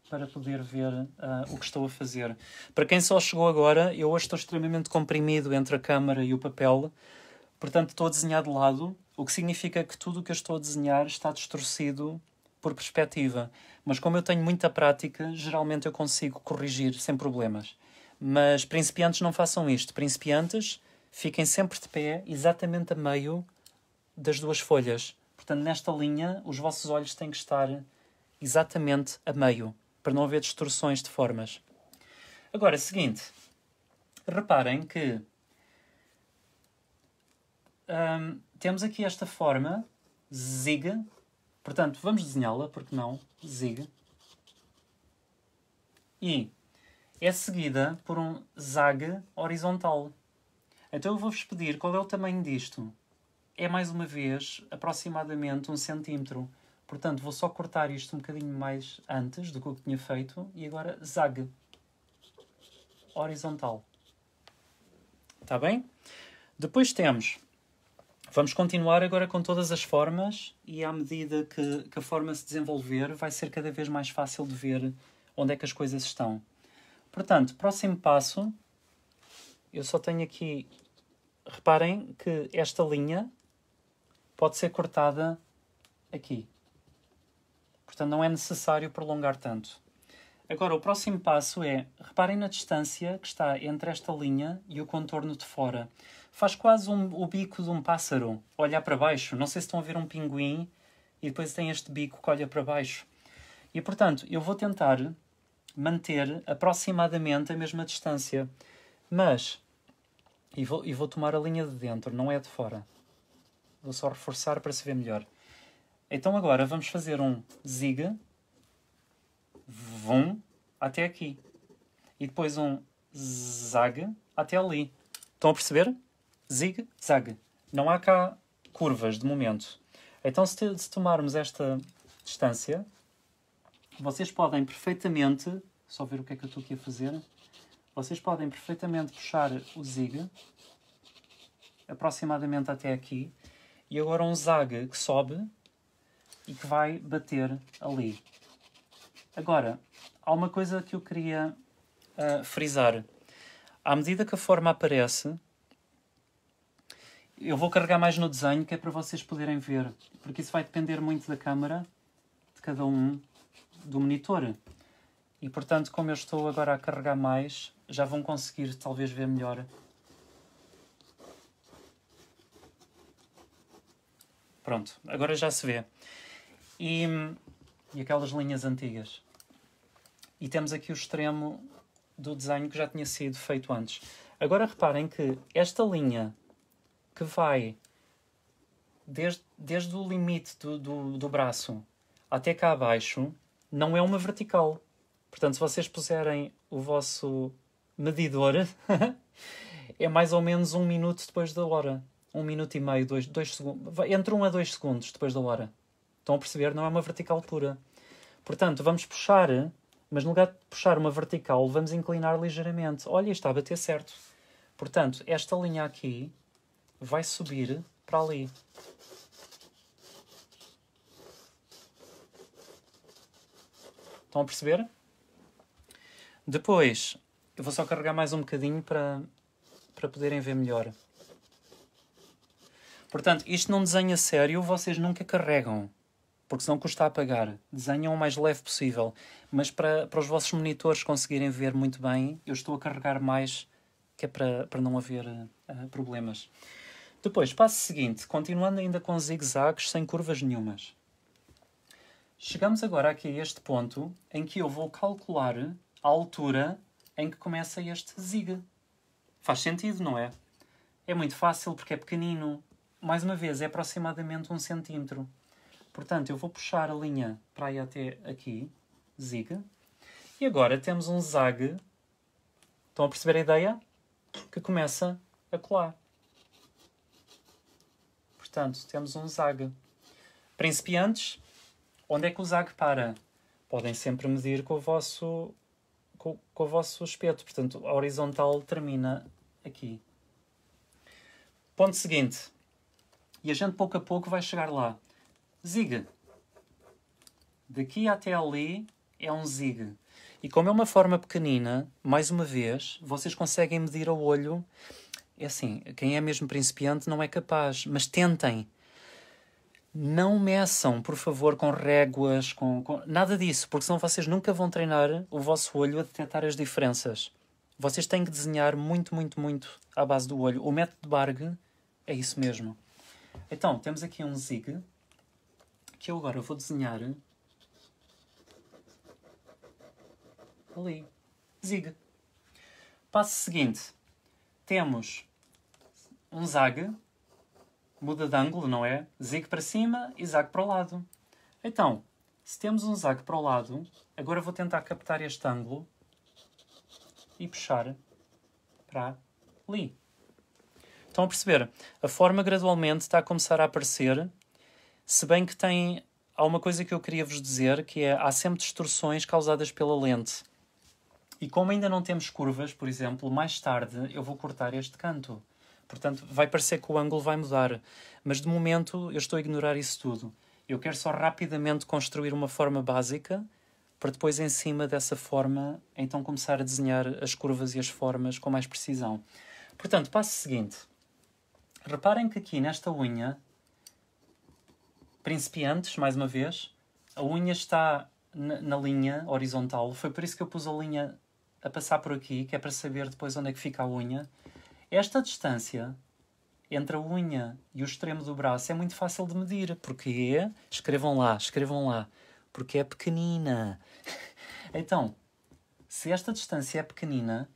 para poder ver uh, o que estou a fazer. Para quem só chegou agora, eu hoje estou extremamente comprimido entre a câmara e o papel, portanto estou a desenhar de lado, o que significa que tudo o que eu estou a desenhar está distorcido por perspectiva. Mas como eu tenho muita prática, geralmente eu consigo corrigir sem problemas. Mas principiantes não façam isto. Principiantes fiquem sempre de pé, exatamente a meio das duas folhas. Portanto, nesta linha, os vossos olhos têm que estar exatamente a meio para não haver distorções de formas. Agora, seguinte, reparem que hum, temos aqui esta forma zig, portanto vamos desenhá-la, porque não, zig, e é seguida por um zag horizontal. Então eu vou-vos pedir qual é o tamanho disto. É mais uma vez aproximadamente um centímetro. Portanto, vou só cortar isto um bocadinho mais antes do que eu tinha feito e agora zague. horizontal. Está bem? Depois temos. Vamos continuar agora com todas as formas e à medida que, que a forma se desenvolver vai ser cada vez mais fácil de ver onde é que as coisas estão. Portanto, próximo passo, eu só tenho aqui. Reparem que esta linha pode ser cortada aqui. Portanto, não é necessário prolongar tanto. Agora, o próximo passo é, reparem na distância que está entre esta linha e o contorno de fora. Faz quase um, o bico de um pássaro, olhar para baixo. Não sei se estão a ver um pinguim e depois tem este bico que olha para baixo. E, portanto, eu vou tentar manter aproximadamente a mesma distância. Mas, e vou, e vou tomar a linha de dentro, não é de fora. Vou só reforçar para se ver melhor. Então agora vamos fazer um ziga, vum, até aqui. E depois um zaga até ali. Estão a perceber? Zig, zag. Não há cá curvas de momento. Então se, te, se tomarmos esta distância, vocês podem perfeitamente, só ver o que é que eu estou aqui a fazer, vocês podem perfeitamente puxar o zig aproximadamente até aqui e agora um zag que sobe e que vai bater ali. Agora, há uma coisa que eu queria uh, frisar. À medida que a forma aparece, eu vou carregar mais no desenho, que é para vocês poderem ver, porque isso vai depender muito da câmera, de cada um, do monitor. E portanto, como eu estou agora a carregar mais, já vão conseguir talvez ver melhor. Pronto, agora já se vê. E, e aquelas linhas antigas. E temos aqui o extremo do desenho que já tinha sido feito antes. Agora reparem que esta linha que vai desde, desde o limite do, do, do braço até cá abaixo não é uma vertical. Portanto, se vocês puserem o vosso medidor, *laughs* é mais ou menos um minuto depois da hora. Um minuto e meio, dois, dois segundos. Entre um a dois segundos depois da hora. Estão a perceber? Não é uma vertical pura. Portanto, vamos puxar, mas no lugar de puxar uma vertical, vamos inclinar ligeiramente. Olha, está a bater certo. Portanto, esta linha aqui vai subir para ali. Estão a perceber? Depois, eu vou só carregar mais um bocadinho para, para poderem ver melhor. Portanto, isto num desenho a sério, vocês nunca carregam porque senão custa a apagar. Desenham o mais leve possível, mas para, para os vossos monitores conseguirem ver muito bem, eu estou a carregar mais, que é para, para não haver uh, problemas. Depois, passo seguinte, continuando ainda com zigue-zagues, sem curvas nenhumas. Chegamos agora aqui a este ponto em que eu vou calcular a altura em que começa este zig. Faz sentido, não é? É muito fácil porque é pequenino. Mais uma vez, é aproximadamente um centímetro. Portanto, eu vou puxar a linha para aí até aqui, zig. E agora temos um zag, estão a perceber a ideia? Que começa a colar. Portanto, temos um zag. Principiantes, onde é que o zag para? Podem sempre medir com o vosso, com, com o vosso espeto. Portanto, a horizontal termina aqui. Ponto seguinte. E a gente pouco a pouco vai chegar lá zig. Daqui até ali é um zig. E como é uma forma pequenina, mais uma vez, vocês conseguem medir ao olho. É assim, quem é mesmo principiante não é capaz, mas tentem. Não meçam, por favor, com réguas, com, com, nada disso, porque senão vocês nunca vão treinar o vosso olho a detectar as diferenças. Vocês têm que desenhar muito, muito, muito à base do olho. O método de Barg é isso mesmo. Então, temos aqui um zig, que eu agora vou desenhar ali. Zig. Passo seguinte. Temos um zag, muda de ângulo, não é? Zig para cima e zag para o lado. Então, se temos um zag para o lado, agora vou tentar captar este ângulo e puxar para ali. Estão a perceber? A forma gradualmente está a começar a aparecer se bem que tem. Há uma coisa que eu queria vos dizer que é há sempre distorções causadas pela lente. E como ainda não temos curvas, por exemplo, mais tarde eu vou cortar este canto. Portanto, vai parecer que o ângulo vai mudar. Mas de momento eu estou a ignorar isso tudo. Eu quero só rapidamente construir uma forma básica para depois, em cima dessa forma, então começar a desenhar as curvas e as formas com mais precisão. Portanto, passo seguinte. Reparem que aqui nesta unha principiantes, mais uma vez, a unha está na, linha horizontal. Foi por isso que eu pus a linha a passar por aqui, que é para saber depois onde é que fica a unha. Esta distância entre a unha e o extremo do braço é muito fácil de medir, porque é, escrevam lá, escrevam lá, porque é pequenina. *laughs* então, se esta distância é pequenina,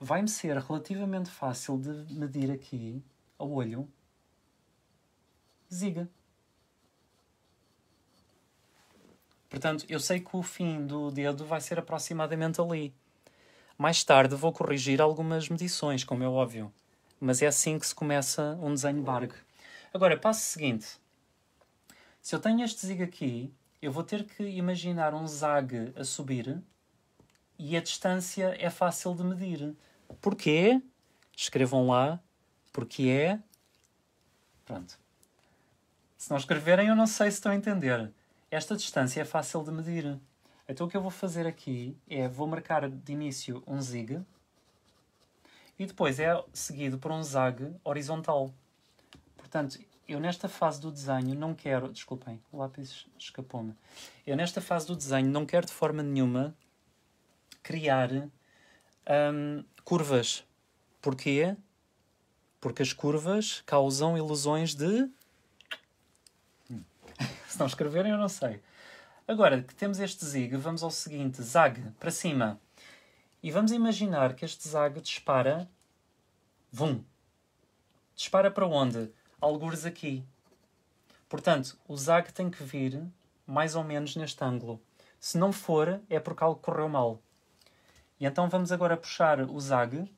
vai-me ser relativamente fácil de medir aqui, ao olho, ziga. Portanto, eu sei que o fim do dedo vai ser aproximadamente ali. Mais tarde vou corrigir algumas medições, como é óbvio, mas é assim que se começa um desenho Barg. Agora, passo seguinte. Se eu tenho este zig aqui, eu vou ter que imaginar um zag a subir e a distância é fácil de medir. Porquê? Escrevam lá. Porque é. Pronto. Se não escreverem, eu não sei se estão a entender. Esta distância é fácil de medir. Então o que eu vou fazer aqui é, vou marcar de início um zig e depois é seguido por um zag horizontal. Portanto, eu nesta fase do desenho não quero, desculpem, o lápis escapou-me. Eu nesta fase do desenho não quero de forma nenhuma criar hum, curvas. Porquê? Porque as curvas causam ilusões de *laughs* Se não escreverem, eu não sei. Agora que temos este zig, vamos ao seguinte: zag para cima. E vamos imaginar que este zag dispara. Vum. Dispara para onde? Algures aqui. Portanto, o zag tem que vir mais ou menos neste ângulo. Se não for, é porque algo correu mal. E então vamos agora puxar o zag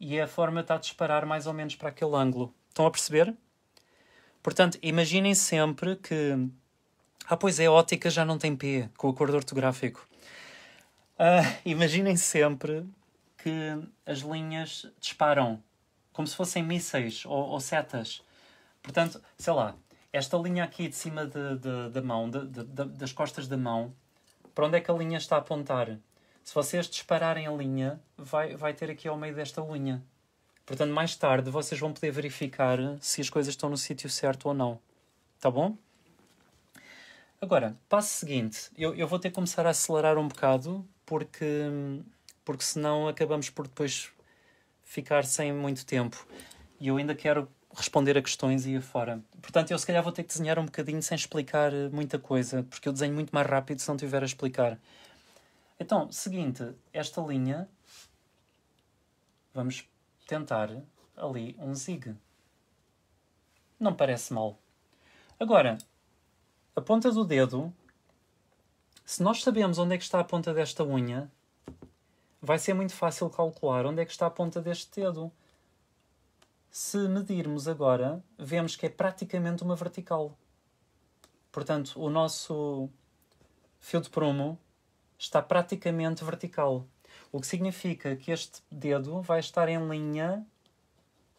e a forma está a disparar mais ou menos para aquele ângulo. Estão a perceber? Portanto, imaginem sempre que. Ah, pois é, a ótica já não tem P com o acordo ortográfico. Uh, *laughs* imaginem sempre que as linhas disparam como se fossem mísseis ou, ou, setas. Portanto, sei lá, esta linha aqui de cima de, de, da mão, de, das costas da mão, para onde é que a linha está a apontar? Se vocês dispararem a linha, vai, vai ter aqui ao meio desta linha. Portanto, mais tarde vocês vão poder verificar se as coisas estão no sítio certo ou não. Tá bom? Agora, passo seguinte. Eu, eu vou ter que começar a acelerar um bocado, porque, porque senão acabamos por depois ficar sem muito tempo. E eu ainda quero responder a questões e fora. Portanto, eu se calhar vou ter que desenhar um bocadinho sem explicar muita coisa, porque eu desenho muito mais rápido se não tiver a explicar. Então, seguinte, esta linha, vamos tentar ali um zig. Não parece mal. Agora, a ponta do dedo, se nós sabemos onde é que está a ponta desta unha, vai ser muito fácil calcular onde é que está a ponta deste dedo. Se medirmos agora, vemos que é praticamente uma vertical. Portanto, o nosso fio de prumo está praticamente vertical. O que significa que este dedo vai estar em linha,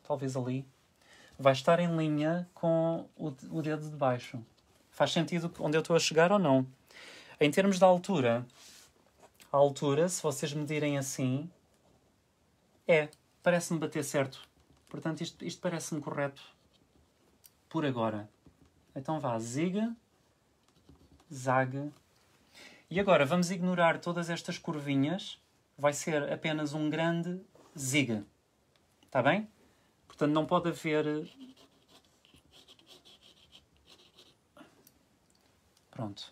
talvez ali, vai estar em linha com o, dedo de baixo. Faz sentido onde eu estou a chegar ou não? Em termos da altura, a altura, se vocês medirem assim, é, parece-me bater certo. Portanto, isto, isto parece-me correto por agora. Então vá, zigue, zague, e agora vamos ignorar todas estas curvinhas, vai ser apenas um grande zig. Está bem? Portanto, não pode haver. Pronto.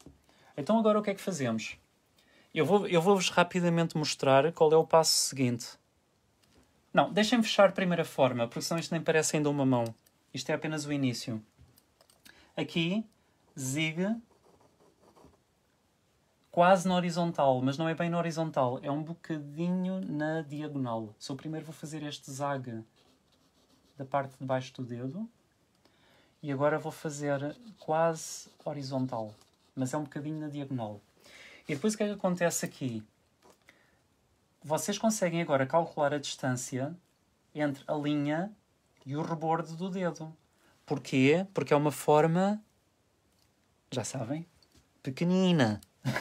Então, agora o que é que fazemos? Eu vou-vos eu vou rapidamente mostrar qual é o passo seguinte. Não, deixem-me fechar a primeira forma, porque senão isto nem parece ainda uma mão. Isto é apenas o início. Aqui, zigue, quase na horizontal, mas não é bem na horizontal, é um bocadinho na diagonal. Sou primeiro vou fazer este zag da parte de baixo do dedo e agora vou fazer quase horizontal, mas é um bocadinho na diagonal. E depois o que é que acontece aqui? Vocês conseguem agora calcular a distância entre a linha e o rebordo do dedo. Porquê? Porque é uma forma, já sabem, pequenina. *laughs*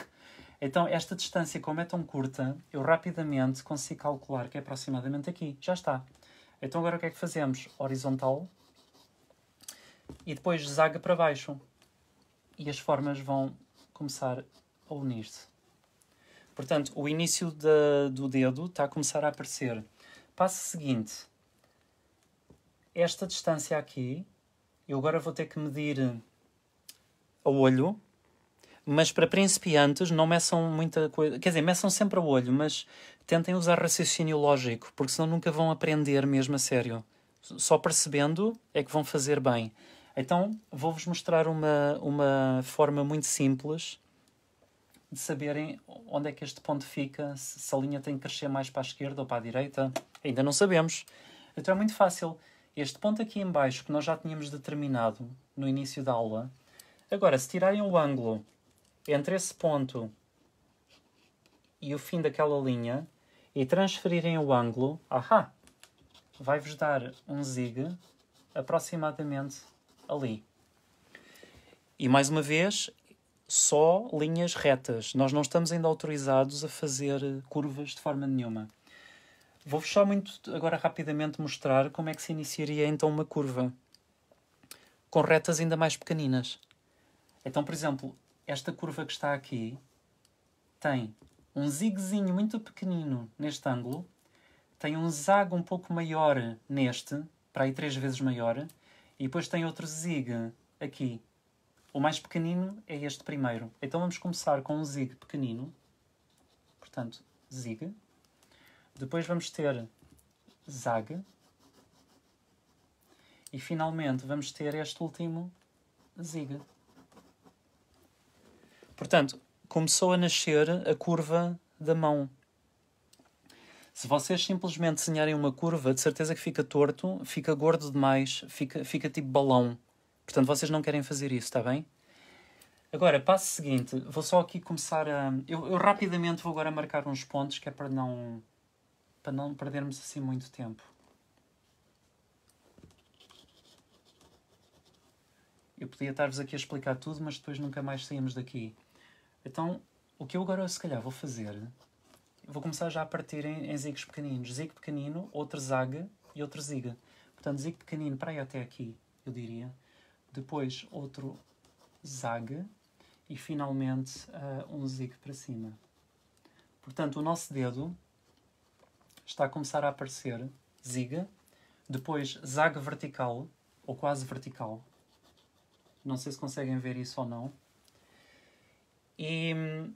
Então, esta distância, como é tão curta, eu rapidamente consigo calcular que é aproximadamente aqui. Já está. Então, agora o que é que fazemos? Horizontal e depois zaga para baixo. E as formas vão começar a unir-se. Portanto, o início de, do dedo está a começar a aparecer. Passo seguinte. Esta distância aqui, eu agora vou ter que medir a olho mas para principiantes não meçam muita coisa. Quer dizer, meçam sempre a olho, mas tentem usar raciocínio lógico, porque senão nunca vão aprender mesmo a sério. Só percebendo é que vão fazer bem. Então, vou-vos mostrar uma, uma forma muito simples de saberem onde é que este ponto fica, se a linha tem que crescer mais para a esquerda ou para a direita. Ainda não sabemos. Então é muito fácil. Este ponto aqui em baixo, que nós já tínhamos determinado no início da aula, agora, se tirarem o ângulo entre esse ponto e o fim daquela linha e transferirem o ângulo, ahá, vai-vos dar um zig aproximadamente ali. E mais uma vez, só linhas retas. Nós não estamos ainda autorizados a fazer curvas de forma nenhuma. Vou-vos só muito agora rapidamente mostrar como é que se iniciaria então uma curva com retas ainda mais pequeninas. Então, por exemplo, esta curva que está aqui tem um ziguezinho muito pequenino neste ângulo, tem um zago um pouco maior neste, para aí três vezes maior, e depois tem outro zig aqui. O mais pequenino é este primeiro. Então vamos começar com um zig pequenino, portanto, zig. Depois vamos ter zag. E finalmente vamos ter este último zig. Portanto, começou a nascer a curva da mão. Se vocês simplesmente desenharem uma curva, de certeza que fica torto, fica gordo demais, fica, fica tipo balão. Portanto, vocês não querem fazer isso, está bem? Agora, passo seguinte, vou só aqui começar a. Eu, eu, rapidamente vou agora marcar uns pontos que é para não. para não perdermos assim muito tempo. Eu podia estar-vos aqui a explicar tudo, mas depois nunca mais saímos daqui. Então, o que eu agora se calhar vou fazer, vou começar já a partir em, em zigos pequeninos. Zig pequenino, outro zaga e outro ziga. Portanto, zig pequenino para aí até aqui, eu diria. Depois, outro zaga e finalmente uh, um zig para cima. Portanto, o nosso dedo está a começar a aparecer ziga, depois zaga vertical, ou quase vertical. Não sei se conseguem ver isso ou não. E hum,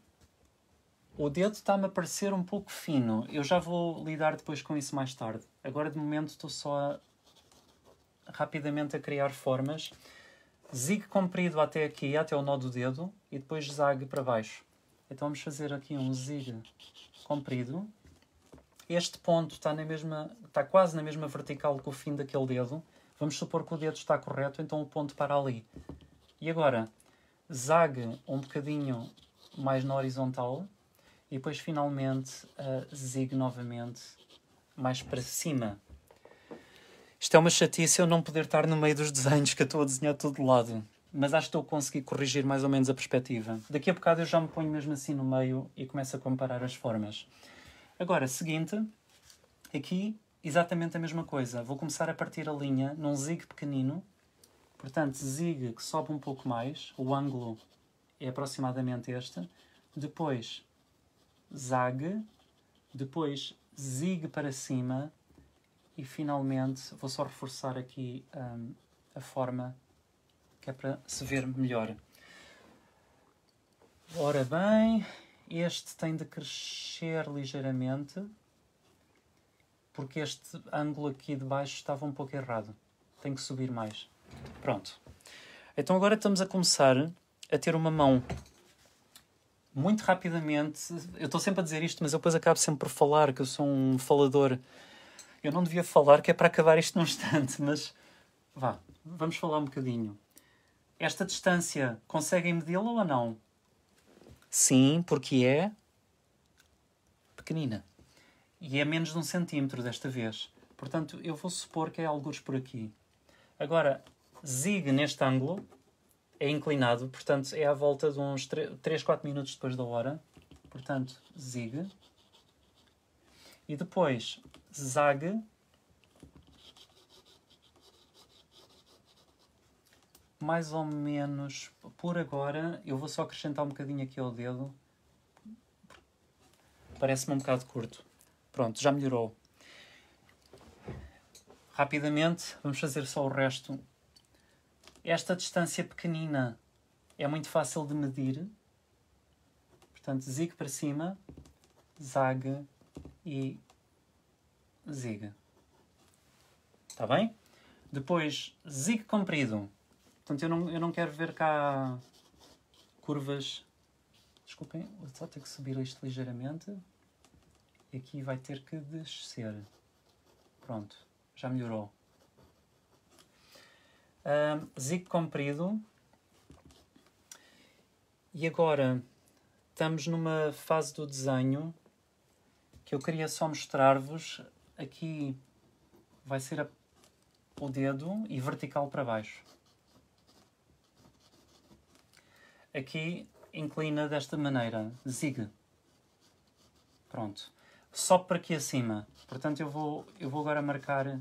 o dedo está-me a parecer um pouco fino. Eu já vou lidar depois com isso mais tarde. Agora, de momento, estou só a, rapidamente a criar formas. Zig comprido até aqui, até o nó do dedo, e depois zag para baixo. Então vamos fazer aqui um zig comprido. Este ponto está, na mesma, está quase na mesma vertical que o fim daquele dedo. Vamos supor que o dedo está correto, então o ponto para ali. E agora, zague um bocadinho mais na horizontal e depois finalmente uh, zigue novamente mais para cima. Isto é uma chatice eu não poder estar no meio dos desenhos que eu estou a desenhar de todo lado, mas acho que estou a conseguir corrigir mais ou menos a perspectiva. Daqui a bocado eu já me ponho mesmo assim no meio e começo a comparar as formas. Agora, seguinte, aqui exatamente a mesma coisa. Vou começar a partir a linha num zigue pequenino Portanto, zig que sobe um pouco mais, o ângulo é aproximadamente este, depois zag, depois zig para cima e finalmente vou só reforçar aqui um, a forma que é para se ver melhor. Ora bem, este tem de crescer ligeiramente porque este ângulo aqui de baixo estava um pouco errado. Tem que subir mais. Pronto. Então agora estamos a começar a ter uma mão muito rapidamente. Eu estou sempre a dizer isto, mas eu depois acabo sempre por falar, que eu sou um falador. Eu não devia falar, que é para acabar isto num instante, mas vá, vamos falar um bocadinho. Esta distância, conseguem medi-la ou não? Sim, porque é pequenina. E é menos de um centímetro desta vez. Portanto, eu vou supor que é alguns por aqui. Agora, Zig neste ângulo é inclinado, portanto é à volta de uns 3, 4 minutos depois da hora. Portanto, zig. E depois zag. Mais ou menos por agora, eu vou só acrescentar um bocadinho aqui ao dedo. Parece-me um bocado curto. Pronto, já melhorou. Rapidamente, vamos fazer só o resto esta distância pequenina é muito fácil de medir. Portanto, zig para cima, zag e zig. Está bem? Depois, zig comprido. Portanto, eu não, eu não quero ver cá curvas. Desculpem, vou só ter que subir isto ligeiramente. E aqui vai ter que descer. Pronto, já melhorou zig comprido. E agora estamos numa fase do desenho que eu queria só mostrar-vos. Aqui vai ser a, o dedo e vertical para baixo. Aqui inclina desta maneira, zig. Pronto. Só para aqui acima. Portanto, eu vou, eu vou agora marcar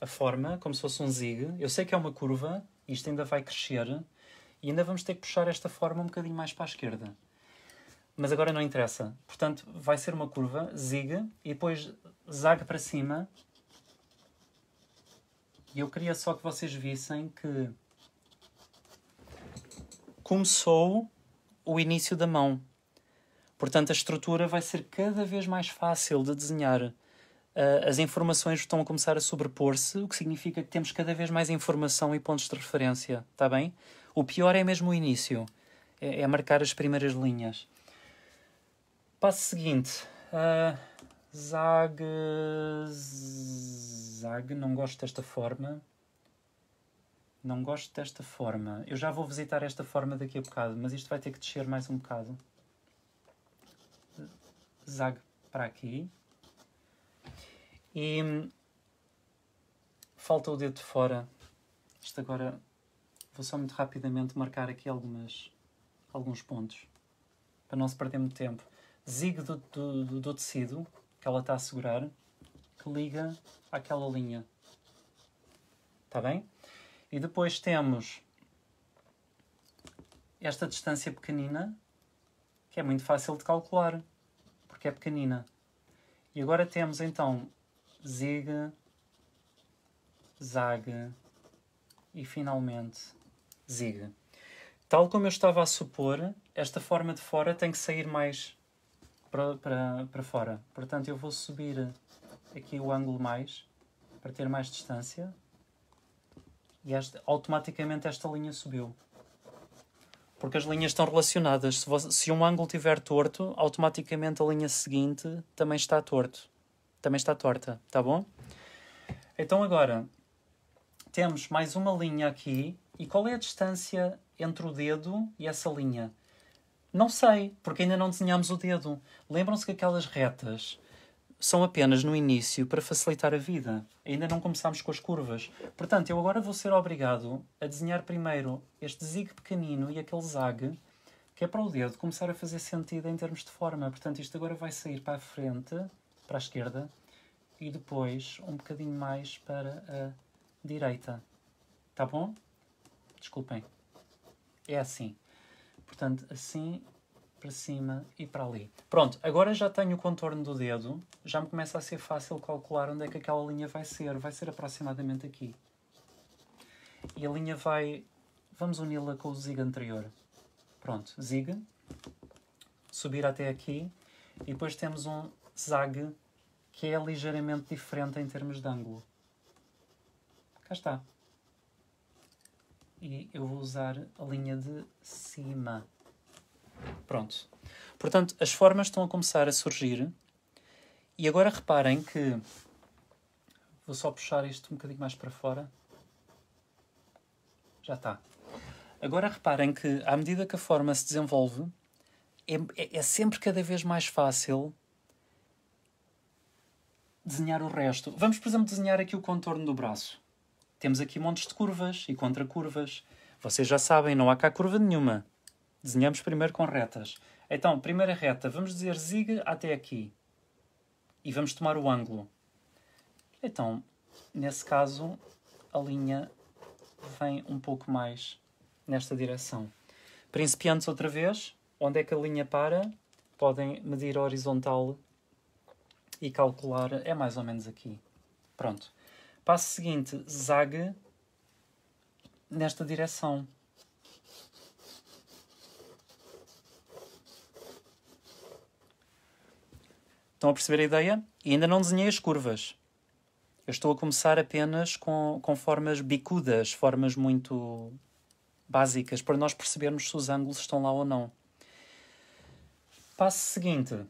a forma, como se fosse um zig. Eu sei que é uma curva, isto ainda vai crescer e ainda vamos ter que puxar esta forma um bocadinho mais para a esquerda. Mas agora não interessa. Portanto, vai ser uma curva, zig, e depois zaga para cima. E eu queria só que vocês vissem que começou o início da mão. Portanto, a estrutura vai ser cada vez mais fácil de desenhar uh, as informações estão a começar a sobrepor-se, o que significa que temos cada vez mais informação e pontos de referência, está bem? O pior é mesmo o início, é, é marcar as primeiras linhas. Passo seguinte. Uh, zag. Zag, não gosto desta forma. Não gosto desta forma. Eu já vou visitar esta forma daqui a bocado, mas isto vai ter que descer mais um bocado. Zag para aqui. E hum, falta o dedo de fora. Isto agora vou só muito rapidamente marcar aqui algumas, alguns pontos para não se perder muito tempo. Zigue do, do, do, do tecido que ela está a segurar que liga àquela linha. Está bem? E depois temos esta distância pequenina, que é muito fácil de calcular, porque é pequenina. E agora temos então zigue, zague e finalmente zigue. Tal como eu estava a supor, esta forma de fora tem que sair mais para, para, para fora. Portanto, eu vou subir aqui o ângulo mais para ter mais distância e esta, automaticamente esta linha subiu. Porque as linhas estão relacionadas. Se, você, se um ângulo estiver torto, automaticamente a linha seguinte também está torto também está torta, tá bom? Então agora temos mais uma linha aqui. E qual é a distância entre o dedo e essa linha? Não sei, porque ainda não desenhamos o dedo. Lembram-se que aquelas retas são apenas no início para facilitar a vida. Ainda não começámos com as curvas. Portanto, eu agora vou ser obrigado a desenhar primeiro este zig pequenino e aquele zag, que é para o dedo começar a fazer sentido em termos de forma. Portanto, isto agora vai sair para a frente para a esquerda e depois um bocadinho mais para a direita. Tá bom? Desculpem. É assim. Portanto, assim para cima e para ali. Pronto, agora já tenho o contorno do dedo, já me começa a ser fácil calcular onde é que aquela linha vai ser. Vai ser aproximadamente aqui. E a linha vai... Vamos uni-la com o zig anterior. Pronto, zig. Subir até aqui. E depois temos um zague que é ligeiramente diferente em termos de ângulo. Cá está. E eu vou usar a linha de cima. Pronto. Portanto, as formas estão a começar a surgir. E agora reparem que... Vou só puxar isto um bocadinho mais para fora. Já está. Agora reparem que, à medida que a forma se desenvolve, é, é, é sempre cada vez mais fácil desenhar o resto. Vamos, por exemplo, desenhar aqui o contorno do braço. Temos aqui montes de curvas e contracurvas. Vocês já sabem, não há cá curva nenhuma. Desenhamos primeiro com retas. Então, primeira reta, vamos dizer zigue até aqui. E vamos tomar o ângulo. Então, nesse caso, a linha vem um pouco mais nesta direção. Principiantes outra vez, onde é que a linha para? Podem medir a horizontal e calcular é mais ou menos aqui. Pronto. Passo seguinte, zague nesta direção. Estão a perceber a ideia? E ainda não desenhei as curvas. Eu estou a começar apenas com, com formas bicudas, formas muito básicas, para nós percebermos se os ângulos estão lá ou não. Passo seguinte.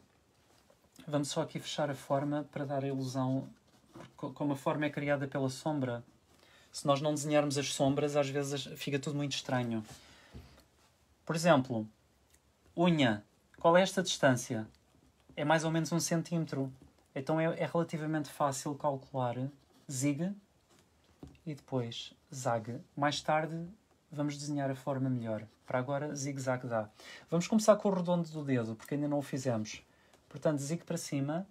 Vamos só aqui fechar a forma para dar a ilusão, como a forma é criada pela sombra. Se nós não desenharmos as sombras, às vezes fica tudo muito estranho. Por exemplo, unha. Qual é esta distância? É mais ou menos um centímetro. Então é, é relativamente fácil calcular zig e depois zag. Mais tarde vamos desenhar a forma melhor. Para agora, zig-zag dá. Vamos começar com o redondo do dedo, porque ainda não o fizemos. Portanto, zig para cima,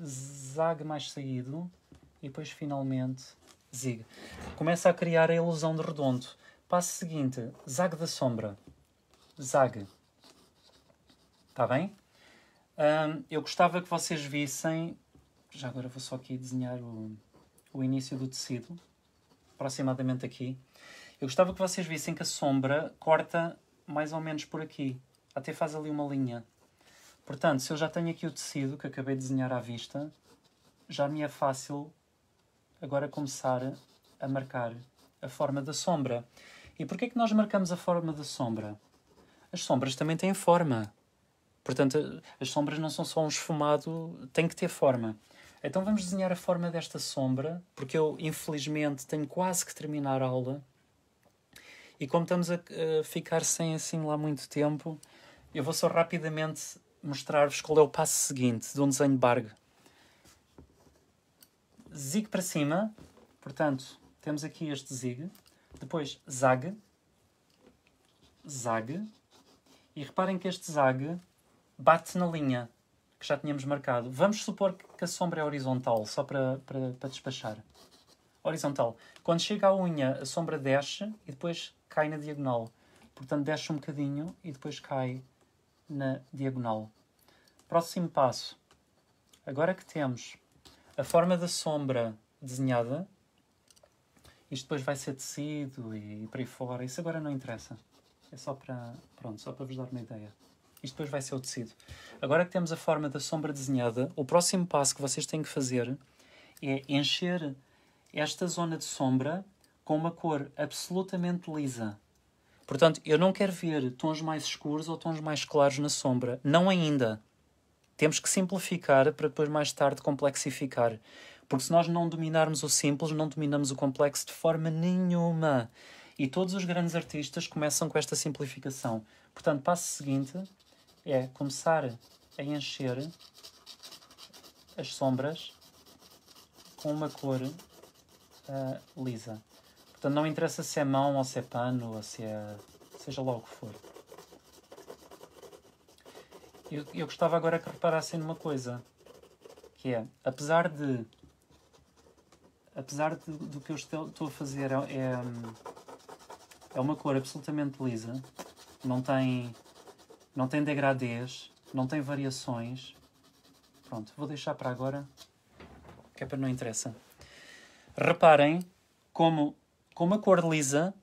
zag mais seguido e depois finalmente zig. Começa a criar a ilusão de redondo. Passo seguinte, zag da sombra. Zag. Está bem? Um, eu gostava que vocês vissem... Já agora vou só aqui desenhar o, o início do tecido. Aproximadamente aqui. Eu gostava que vocês vissem que a sombra corta mais ou menos por aqui. Até faz ali uma linha. Portanto, se eu já tenho aqui o tecido que acabei de desenhar à vista, já me é fácil agora começar a marcar a forma da sombra. E porquê é que nós marcamos a forma da sombra? As sombras também têm forma. Portanto, as sombras não são só um esfumado, tem que ter forma. Então vamos desenhar a forma desta sombra, porque eu, infelizmente, tenho quase que terminar a aula. E como estamos a, a ficar sem assim lá muito tempo, eu vou só rapidamente mostrar-vos qual é o passo seguinte de um desenho Barg. Zig para cima, portanto, temos aqui este zig, depois zag, zag, e reparem que este zag bate na linha que já tínhamos marcado. Vamos supor que a sombra é horizontal, só para, para, para despachar. Horizontal. Quando chega à unha, a sombra desce e depois cai na diagonal. Portanto, desce um bocadinho e depois cai na diagonal. Próximo passo. Agora que temos a forma da sombra desenhada, isto depois vai ser tecido e, para aí fora, isso agora não interessa. É só para, pronto, só para vos dar uma ideia. Isto depois vai ser o tecido. Agora que temos a forma da sombra desenhada, o próximo passo que vocês têm que fazer é encher esta zona de sombra com uma cor absolutamente lisa. Portanto, eu não quero ver tons mais escuros ou tons mais claros na sombra. Não ainda. Temos que simplificar para depois mais tarde complexificar. Porque se nós não dominarmos o simples, não dominamos o complexo de forma nenhuma. E todos os grandes artistas começam com esta simplificação. Portanto, passo seguinte é começar a encher as sombras com uma cor uh, lisa. Portanto, não interessa se é mão ou se é pano ou se é. seja lá o que for. Eu, eu gostava agora que reparassem numa coisa. Que é, apesar de. Apesar de, do que eu estou a fazer é, é, é uma cor absolutamente lisa, não tem, não tem degradez, não tem variações. Pronto, vou deixar para agora, que é para não interessa. Reparem como com uma cor lisa,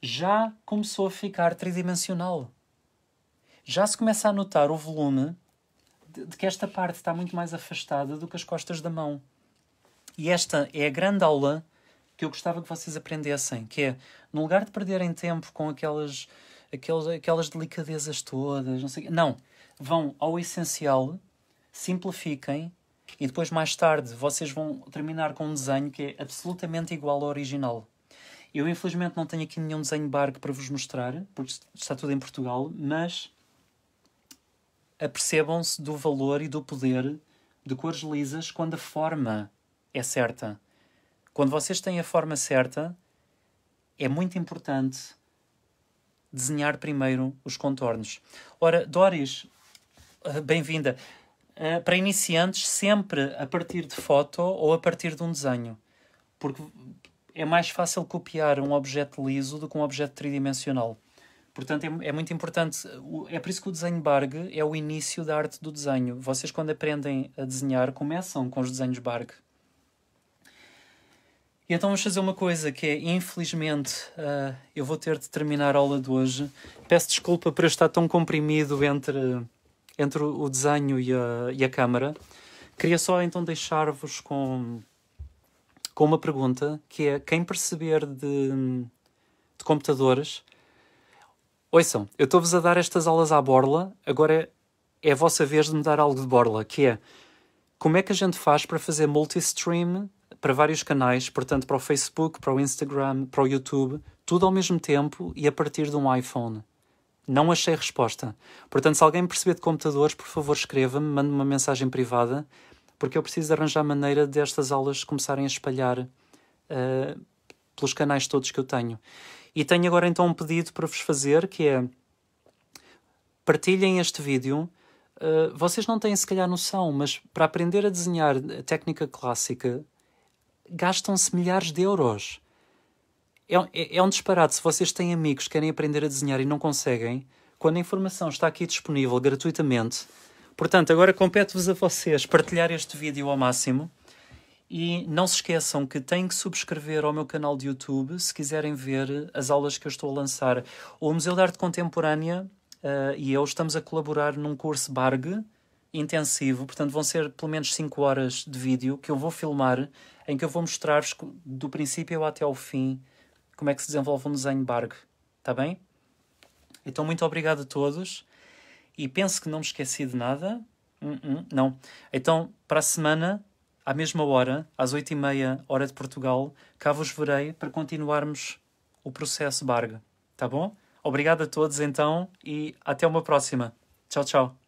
já começou a ficar tridimensional. Já se começa a notar o volume de, de que esta parte está muito mais afastada do que as costas da mão. E esta é a grande aula que eu gostava que vocês aprendessem, que é, no lugar de perderem tempo com aquelas, aquelas, aquelas delicadezas todas, não sei... Não, vão ao essencial, simplifiquem e depois, mais tarde, vocês vão terminar com um desenho que é absolutamente igual ao original. Eu, infelizmente, não tenho aqui nenhum desenho barco para vos mostrar, porque está tudo em Portugal, mas apercebam-se do valor e do poder de cores lisas quando a forma é certa. Quando vocês têm a forma certa, é muito importante desenhar primeiro os contornos. Ora, Doris, ah, bem-vinda. Eh, para iniciantes sempre a partir de foto ou a partir de um desenho. Porque é mais fácil copiar um objeto liso do que um objeto tridimensional. Portanto, é, é muito importante. É por isso que o desenho Barg é o início da arte do desenho. Vocês, quando aprendem a desenhar, começam com os desenhos Barg. E então vamos fazer uma coisa que é, infelizmente, uh, eu vou ter de terminar a aula de hoje. Peço desculpa por eu estar tão comprimido entre entre o desenho e a, e a câmara. Queria só então deixar-vos com, com uma pergunta, que é quem perceber de, de computadores... Ouçam, eu estou-vos a dar estas aulas à borla, agora é, é a vossa vez de me dar algo de borla, que é como é que a gente faz para fazer multi-stream para vários canais, portanto para o Facebook, para o Instagram, para o YouTube, tudo ao mesmo tempo e a partir de um iPhone. Não achei resposta. Portanto, se alguém perceber de computadores, por favor, escreva-me, mande -me uma mensagem privada, porque eu preciso arranjar maneira destas aulas começarem a espalhar uh, pelos canais todos que eu tenho. E tenho agora então um pedido para vos fazer, que é partilhem este vídeo. Uh, vocês não têm se calhar noção, mas para aprender a desenhar técnica clássica gastam-se milhares de euros. É, é, é um disparate. Se vocês têm amigos que querem aprender a desenhar e não conseguem, quando a informação está aqui disponível gratuitamente, portanto, agora compete-vos a vocês partilhar este vídeo ao máximo. E não se esqueçam que têm que subscrever ao meu canal de YouTube se quiserem ver as aulas que eu estou a lançar. O Museu de Arte Contemporânea uh, e eu estamos a colaborar num curso BARG intensivo, portanto vão ser pelo menos 5 horas de vídeo que eu vou filmar, em que eu vou mostrar-vos do princípio até ao fim como é que se desenvolve um desenho barco, está bem? Então, muito obrigado a todos e penso que não me esqueci de nada. Uh -uh, não. Então, para a semana, à mesma hora, às oito e meia hora de Portugal, cá vos verei para continuarmos o processo Barg, tá bom? Obrigado a todos então e até uma próxima. Tchau, tchau.